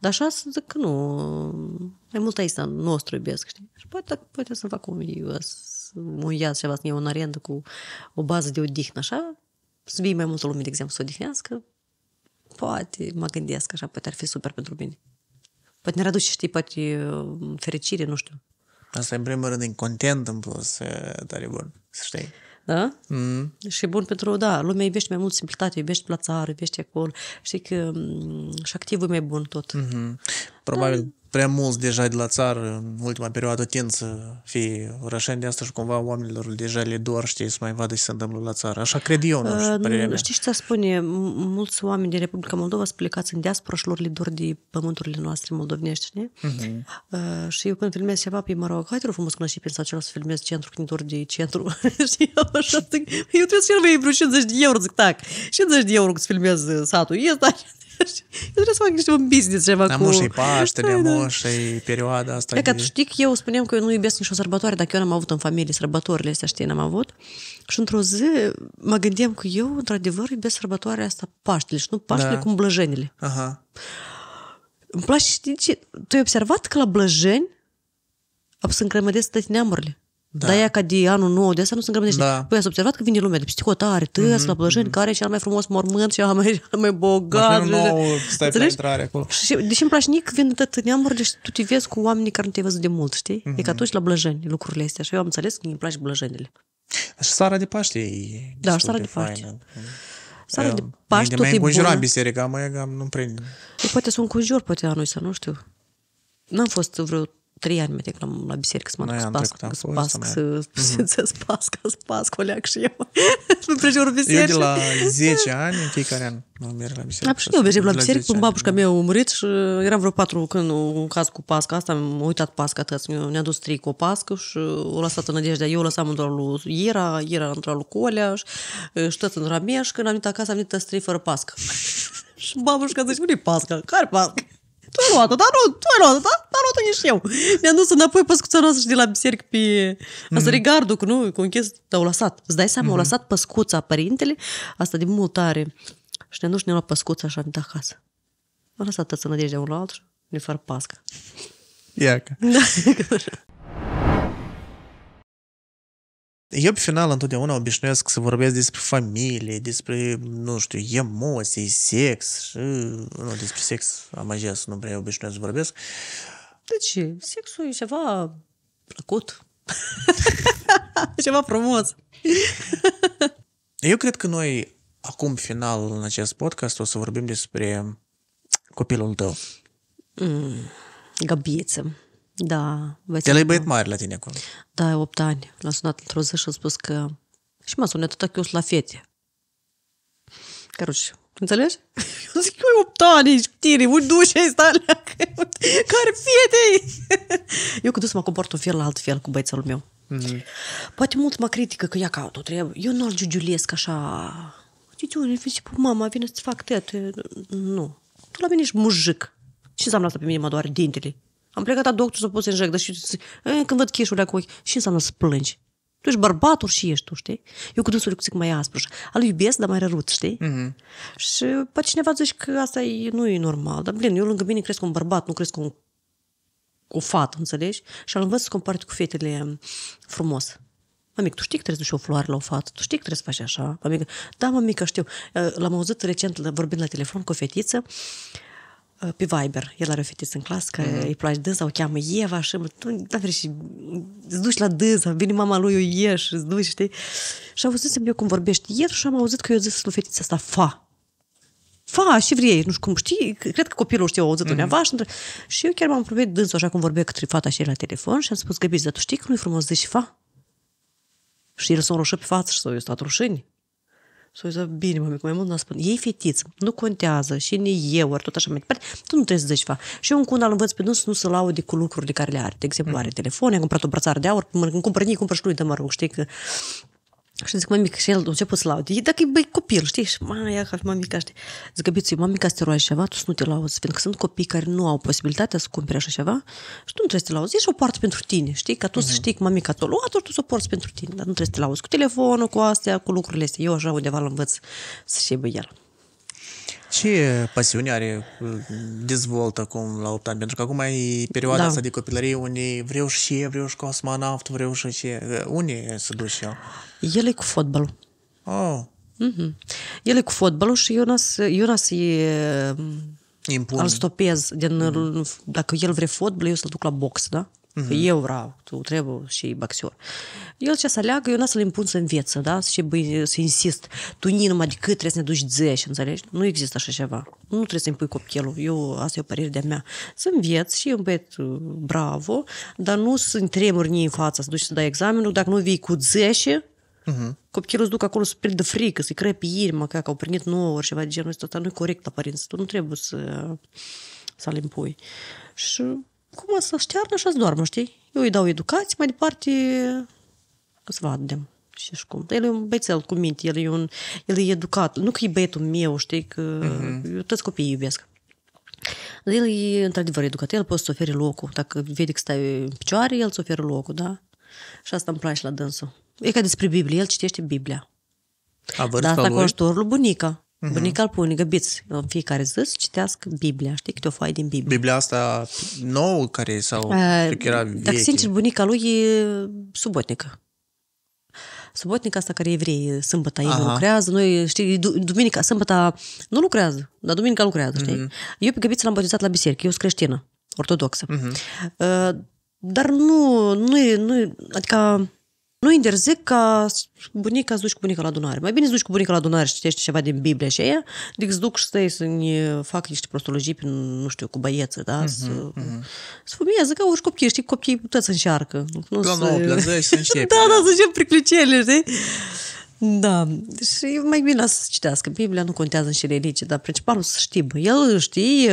Dar așa zic că nu. Mai mult aici o iubesc, știi? Și poate, poate să-mi fac un, un iaz ceva, să iau în arendă cu o bază de odihnă, așa? Să vii mai multă lume, de exemplu, să odihnească, poate mă gândesc așa, poate ar fi super pentru mine. Poate ne aduce, știi, poate uh, fericire, nu știu. Asta e în primul rând în content în plus tare bun, să știi. Da? Mm. Și bun pentru, da, lumea iubește mai mult simplitate, iubește la țară, iubește acolo, știi că mm, și activul e mai bun tot. Mm-hmm. Probabil prea mulți deja de la țară în ultima perioadă tind să fie rășeni de asta și cumva oamenilor deja le doar știi să mai vadă ce se întâmplă la țară. Așa cred eu, nu știu, uh, Știi ce spune? Mulți oameni din Republica Moldova sunt plecați în diaspora și lor le dor de pământurile noastre moldovnești, ne? Uh-huh. Mhm. Uh, și eu când filmez ceva, pe mă rog, hai te rog frumos când și pensa acela să filmez centru, când dor de centru. și eu așa zic, eu trebuie să filmez vreo 50 de euro, zic, tac, 50 de euro să filmez uh, satul ăsta, Eu trebuie să fac niște un business ceva da, cu... moșei Paștele, da. moșei, perioada asta. Dacă ca tu știi că eu spuneam că eu nu iubesc nicio sărbătoare, dacă eu n-am avut în familie sărbătorile astea, știi, n-am avut. Și într-o zi mă gândeam că eu, într-adevăr, iubesc sărbătoarea asta Paștele și nu Paștele da. cum blăjenile. Aha. Îmi place, știi ce? Tu ai observat că la blăjeni sunt crămădeți toate neamurile. Da. Dar ea ca de anul nou, de asta nu se îngrămădește. Da. Păi ați observat că vine lumea de deci psihotare, tăs, mm-hmm. la plăjeni, mm-hmm. care și cel mai frumos mormânt și cel mai, cel mai bogat. Dacă nou, stai pe intrare acolo. Și, deși în Prașnic vin tot neamuri, deci tu te vezi cu oamenii care nu te văzut de mult, știi? Mm-hmm. E ca atunci mhm. la blăjeni lucrurile astea. Și eu am înțeles că îmi place blăjenile. Și sara de Paște e Da, și sara de Paște. Sara de Paște tot e bună. Mai biserica, mai nu-mi prind. Păi poate sunt cu jur, poate anul ăsta, nu știu. N-am fost vreo trei ani mă duc la, biserică să mă duc spasc, să spasc, să, mhm. spasc, să spasc, să spasc, o leac și eu în prejurul bisericii. Eu de la 10 ani, în fiecare an, nu merg la biserică. Dar și eu mergem la biserică, când babușca mea a murit și eram vreo patru când un caz cu pasca asta, am uitat pasca atât, ne-a dus trei cu o pască și o lăsat în nădejdea, eu o lăsam într-o lui Ira, Ira într-o lui Colea și tăți într-o Rameș, când am venit acasă am venit trei fără pască. și babușca zice, unde e pasca? Care pasca? tu ai luat-o, dar nu, tu ai luat-o, da? dar, Dar luat-o nici eu. Ne-am dus înapoi păscuța noastră și de la biserică pe... mm-hmm. asta regardul, nu, cu închis, dar au lăsat. Îți dai seama, mm-hmm. au mhm. lăsat păscuța părintele, asta de mult tare. Și ne-am dus și ne-am luat păscuța așa, de acasă. Au lăsat tăță nădejdea unul la altul și ne fără pască. Iaca. Da, Eu pe final întotdeauna obișnuiesc să vorbesc despre familie, despre, nu știu, emoții, sex și... Nu, despre sex am ajuns, nu prea obișnuiesc să vorbesc. Deci, ce? Sexul e ceva plăcut. ceva frumos. Eu cred că noi, acum final, în acest podcast, o să vorbim despre copilul tău. Mm, găbiță. Da. Te-ai l băiat mare la tine acum. Da, 8 ani. L-am sunat într-o zi și am spus că... Și m-a sunat tot că eu sunt la fete. Căruși, înțelegi? Eu zic, eu păi, 8 ani, ești cu tine, un dușe este alea, care fete Eu când să mă comport un fel la alt fel cu băiețelul meu. Mm-hmm. Poate mult mă critică că ia ca tu trebuie. Eu nu-l giugiulesc așa. Giugiule, păi, mama, vine să-ți fac tete. Nu. Tu la mine ești mujic. Ce înseamnă asta pe mine? Mă doar dintele. Am plecat la doctor să pot să înjec, dar și, e, eh, când văd cheșurile cu ochi, și înseamnă să plângi? Tu ești bărbatul și ești tu, știi? Eu cu dânsul zic mai aspru. Al iubesc, dar mai rărut, știi? Mm-hmm. Și pe cineva zici că asta e, nu e normal. Dar, blin, eu lângă mine cresc un bărbat, nu cresc un o fată, înțelegi? Și al învăț să comparte cu fetele mm, frumos. Mamic, tu știi că trebuie să duci o floare la o fată? Tu știi că trebuie să faci așa? Mamică, da, mamică, știu. L-am auzit recent vorbind la telefon cu o fetiță pe Viber. El are o fetiță în clasă care mm-hmm. îi place dânsa, o cheamă Eva și mă, tu da, vrei și îți duci la dânsa, vine mama lui, o ieși, îți duci, știi? Și văzut eu cum vorbești el și am auzit că eu zis la fetița asta, fa. Fa, și vrei, nu știu cum știi, cred că copilul știe, a auzit mm-hmm. undeva și, eu chiar m-am apropiat dânsa, așa cum vorbea către fata și el la telefon și am spus, Găbiți, dar tu știi că nu-i frumos zici fa? Și el s-a pe față și s-a stat rușini să zic, bine, mă, mai mult n-a spun. Ei fetiți, nu contează și ni eu, ori tot așa mai departe, tu nu trebuie să zici ceva. Și eu încă îl învăț pe dânsul nu se laude cu lucruri de care le are. De exemplu, mm. are telefon, a cumpărat o brățară de aur, când cumpăr, nici cumpăr și lui de mă rog, știi că și zic, că și el a început să laude. E dacă e băi, copil, știi? Și mai ia, mămica, știi? Zic, bițui, mămica, să te rogi ceva, tu să nu te lauzi, pentru că sunt copii care nu au posibilitatea să cumpere așa ceva și tu nu trebuie să te lauzi, Ești o poartă pentru tine, știi? Ca tu uh-huh. să mhm. știi că mămica te-a luat, tu să o porți pentru tine, dar nu trebuie să te lauzi cu telefonul, cu astea, cu lucrurile astea. Eu așa undeva l-învăț să știe el. Ce pasiune are uh, dezvoltă cum la 8 ani? Pentru că acum e perioada da. asta de copilărie unde vreau și eu, vreau și cosmonaut, vreau și ce. Uh, unde se și eu? El e cu fotbalul. Oh. Mm-hmm. El e cu fotbalul și Ionas, Ionas e Impun. Îl stopez. Din, mm-hmm. Dacă el vrea fotbal, eu să-l duc la box, da? Că eu vreau, tu trebuie și boxer. El ce să aleagă, eu n-a să-l impun să învețe, da? Și să insist. Tu nu numai decât trebuie să ne duci 10, înțelegi? Nu există așa ceva. Nu trebuie să i pui copilul. Eu, asta e o părere de-a mea. Să înveți și un băiat uh, bravo, dar nu sunt tremuri tremuri în față, să duci să dai examenul. Dacă nu vii cu 10, Uh-huh. Copilul îți duc acolo să prindă frică, să-i crepe inima, că au primit nouă ori ceva de genul ăsta, nu e corect la părinți, tu nu trebuie să, să-l impui. Și cum o să tearnă și să doarmă, știi? Eu îi dau educație, mai departe îți vadem. Și cum? El e un băiețel cu minte, el e, un, el e educat. Nu că e băietul meu, știi, că uh-huh. eu toți copiii iubesc. Dar el e într-adevăr educat, el poate să ofere locul. Dacă vede că stai în picioare, el îți oferă locul, da? Și asta îmi place la dânsul. E ca despre Biblie, el citește Biblia. A Dar asta cu ajutorul bunica. Uh-huh. Bunica îl pune găbiți în fiecare zi să citească Biblia, știi, câte o foaie din Biblie. Biblia asta nouă care e sau uh, era veche? Dacă sincer, bunica lui e subotnică. Subotnica asta care e evrei, sâmbăta, ei nu lucrează, noi, știi, duminica, sâmbăta nu lucrează, dar duminica lucrează, știi? Uh-huh. Eu pe găbiță l-am bătizat la biserică, eu sunt creștină, ortodoxă. Uh-huh. Uh, dar nu, nu, e, nu, adică nu interzic ca bunica să duci cu bunica la adunare. Mai bine să duci cu bunica la adunare și citești ceva din Biblie și aia, decât să duc și stai să-mi uh, fac niște prostologii prin, nu știu, cu băieță, da? uh să, mm-hmm. să fumeze ca orice copii, știi, copiii să încearcă. Nu să... o plăzăi și da, da, să încep priculicerile, știi? Da, și mai bine să citească. Biblia nu contează în ce religie, dar principalul să știe. El uh, știe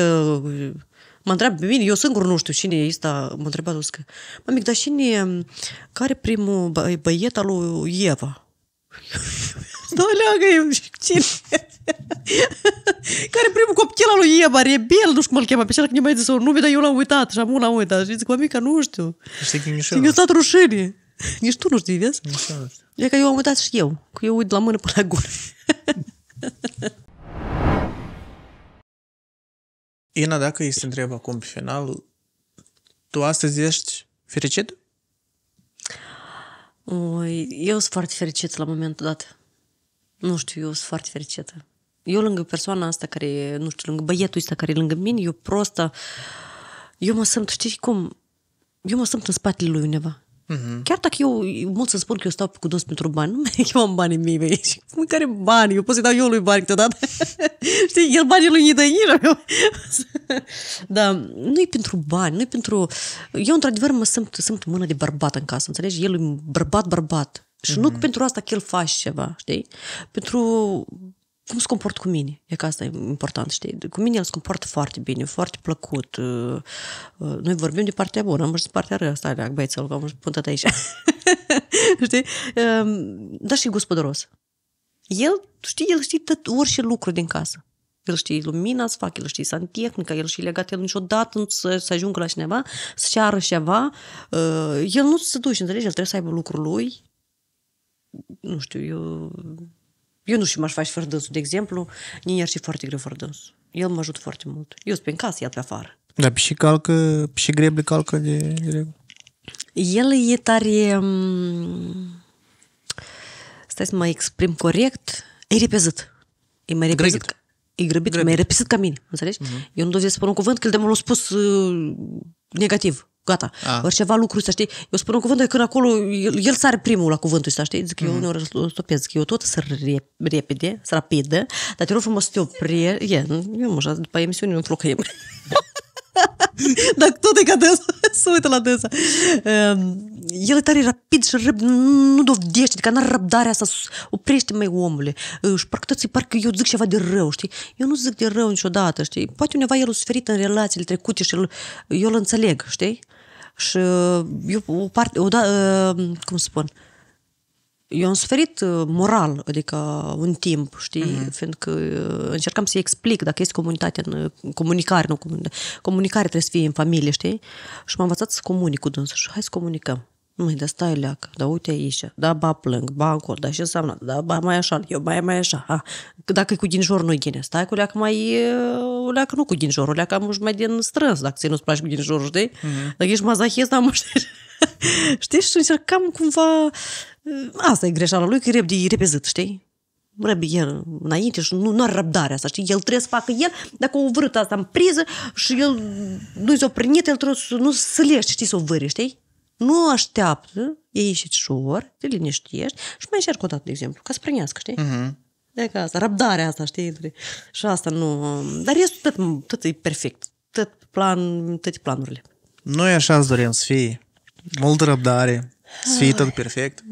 mă întreabă pe mine, eu singur nu știu cine e ăsta, mă întreba Luscă. Mă mic, dar cine, care primul bă, băiet al lui Eva? Nu leagă eu cine. care primul copil al lui Eva, rebel, nu știu cum îl cheamă, pe cel că mai zis un nume, dar eu l-am uitat și acum l-am uitat. Și zic, mă mica, nu știu. Și mi-a stat rușine. Nici tu nu știi, vezi? Nici nu știu. E că eu am uitat și eu, că eu uit la mână până la gură. Ina, dacă îi se întreabă acum pe final, tu astăzi ești fericit? Oi, eu sunt foarte fericită la momentul dat. Nu știu, eu sunt foarte fericită. Eu lângă persoana asta care, nu știu, lângă băietul ăsta care e lângă mine, eu prostă, eu mă simt, știi cum, eu mă simt în spatele lui undeva. Mm-hmm. Chiar dacă eu, mult să spun că eu stau cu dos pentru bani, nu mai am banii mei, aici și cum care bani? Eu pot să-i dau eu lui bani câteodată. Știi, el banii lui îi dă el. Dar nu e pentru bani, nu e pentru... Eu, într-adevăr, mă simt, simt mână de bărbat în casă, înțelegi? El e bărbat, bărbat. Și mm-hmm. nu mhm. pentru asta că el face ceva, știi? Pentru cum se comport cu mine. E că asta e important, știi? Cu mine el se comportă foarte bine, foarte plăcut. Uh, uh, noi vorbim de partea bună, am de partea rău, stai, leac, băiețel, am puntat aici. știi? Um, Dar și gospodoros. El, știi, el știe tot orice lucru din casă. El știe lumina să fac, el știe santehnica, el știe legat, el niciodată nu să, să ajungă la cineva, să ceară ceva. Uh, el nu se duce, înțelegi? El trebuie să aibă lucrul lui. Nu știu, eu eu nu știu m-aș face fără dânsul, de exemplu, Nini ar fi foarte greu fără dânsul. El mă ajută foarte mult. Eu sunt pe în casă, el pe afară. Dar și calcă, și greble calcă de, de El e tare... Mm, stai să mă exprim corect. E repezit. E mai repezit. Grăbit. E grăbit, grăbit. mai repezit ca mine, înțelegi? Uh-huh. Eu nu doresc să spun un cuvânt, că el de l a spus uh, negativ gata, A. ceva lucru, să știi. Eu spun un cuvânt, de când acolo, el, el sare primul la cuvântul ăsta, știi? Zic, mm-hmm. eu uneori îl stopez, zic, eu tot să repede, să rapidă, dar te rog frumos să te opri. E, eu mă, după emisiune nu flocăim. Dacă tot e ca dânsa, să uită la dânsa. Ehm, el e tare rapid și răb, nu dovedește, adică n-are răbdarea asta, oprește mai omule. Și parcă tot parcă eu zic ceva de rău, știi? Eu nu zic de rău niciodată, știi? Poate undeva el a suferit în relațiile trecute și eu îl înțeleg, știi? Și uh, eu o parte, o da, ehm, cum spun, uh, eu am suferit uh, moral, adică un timp, știi? Mm-hmm. Fiindcă uh, încercam să-i explic dacă este comunitate în uh, comunicare, nu comunitate. comunicare trebuie să fie în familie, știi? Și m-am învățat să comunic cu dânsul și hai să comunicăm. Nu, dar stai leac, dar uite aici, da, ba plâng, ba încol, da, ce înseamnă, da, ba mai așa, eu mai mai așa, ha. Dacă e cu din jur, nu-i gine, stai cu leac mai, leac nu cu din leac am mai din strâns, dacă ți nu-ți place cu din știi? Mm-hmm. Dacă ești mazahist, am știi. știi? Și încercam cumva... Ă, asta e greșeala lui, că e repezit, știi? răbi el înainte și nu, nu are răbdarea asta, știi? El trebuie să facă el, dacă o vârât asta în priză și el nu s-o prinit, el trebuie să nu să le știi, să o vâri, știi? Nu așteaptă, ieși ușor, te liniștiești și mai încerc o dată, de exemplu, ca să prânească, știi? Uh-huh. De asta, răbdarea asta, știi? Și asta nu... Dar este tot, tot e perfect. Tot plan, toate planurile. Noi așa îți dorim să fie. Multă răbdare, să fie ah. tot perfect.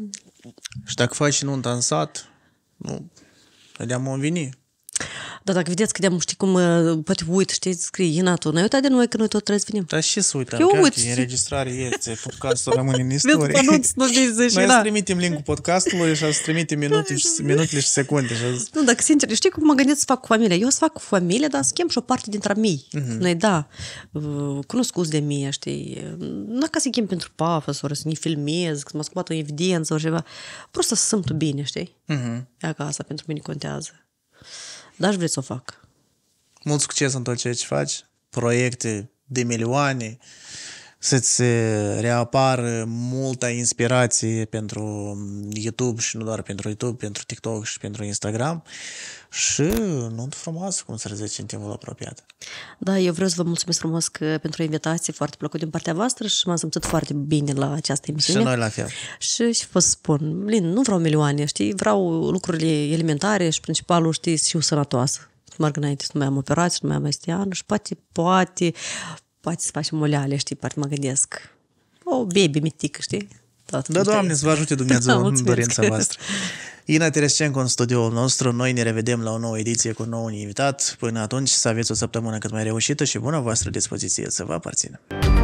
Și dacă faci nu în dansat, nu, de-am veni. Dar dacă vedeți că de-am, știi cum, uh, poate uit, știi, scrie Inatul, tu, ai uitat de noi că noi tot trebuie să venim. Dar și să uităm, că uiți. înregistrare este, podcastul rămâne în istorie. Vezi, nu, nu Noi îți trimitem linkul podcastului și îți trimitem da, minute și, da, da. minutele și secunde. Și nu, dacă sincer, știi cum mă gândesc să fac cu familia? Eu să fac cu familia, dar schimb și o parte dintre mii. mm Noi, da, uh, cunoscuți de mie, știi, nu ca să schimb pentru pafă, să să ne filmez, să mă scoată în evidență sau ceva. Просто să simt bine, știi? Mm-hmm. Acasă, pentru mine contează. Dar aș vrea să o fac. Mult succes în tot ceea ce faci. Proiecte de milioane să-ți uh, reapară multă inspirație pentru mm, YouTube și nu doar pentru YouTube, pentru TikTok și pentru Instagram și nu frumos, cum să zice, în timpul apropiat. Da, eu vreau să vă mulțumesc frumos că, uh, pentru invitație, foarte plăcut din partea voastră și m-am simțit foarte bine la această emisiune. Și noi la fel. Și, și vă spun, Lin, nu vreau milioane, știi, vreau lucrurile elementare și principalul, știi, și sănătoasă. mă înainte să nu mai am operații, nu mai am estian și poate, poate poate să facem o leale, știi, parcă mă gândesc. O baby mitică, știi? Toată da, Doamne, să vă ajute Dumnezeu da, în dorința voastră. Ina Terescenco în studioul nostru, noi ne revedem la o nouă ediție cu un nou invitat. Până atunci, să aveți o săptămână cât mai reușită și bună voastră dispoziție să vă aparțină.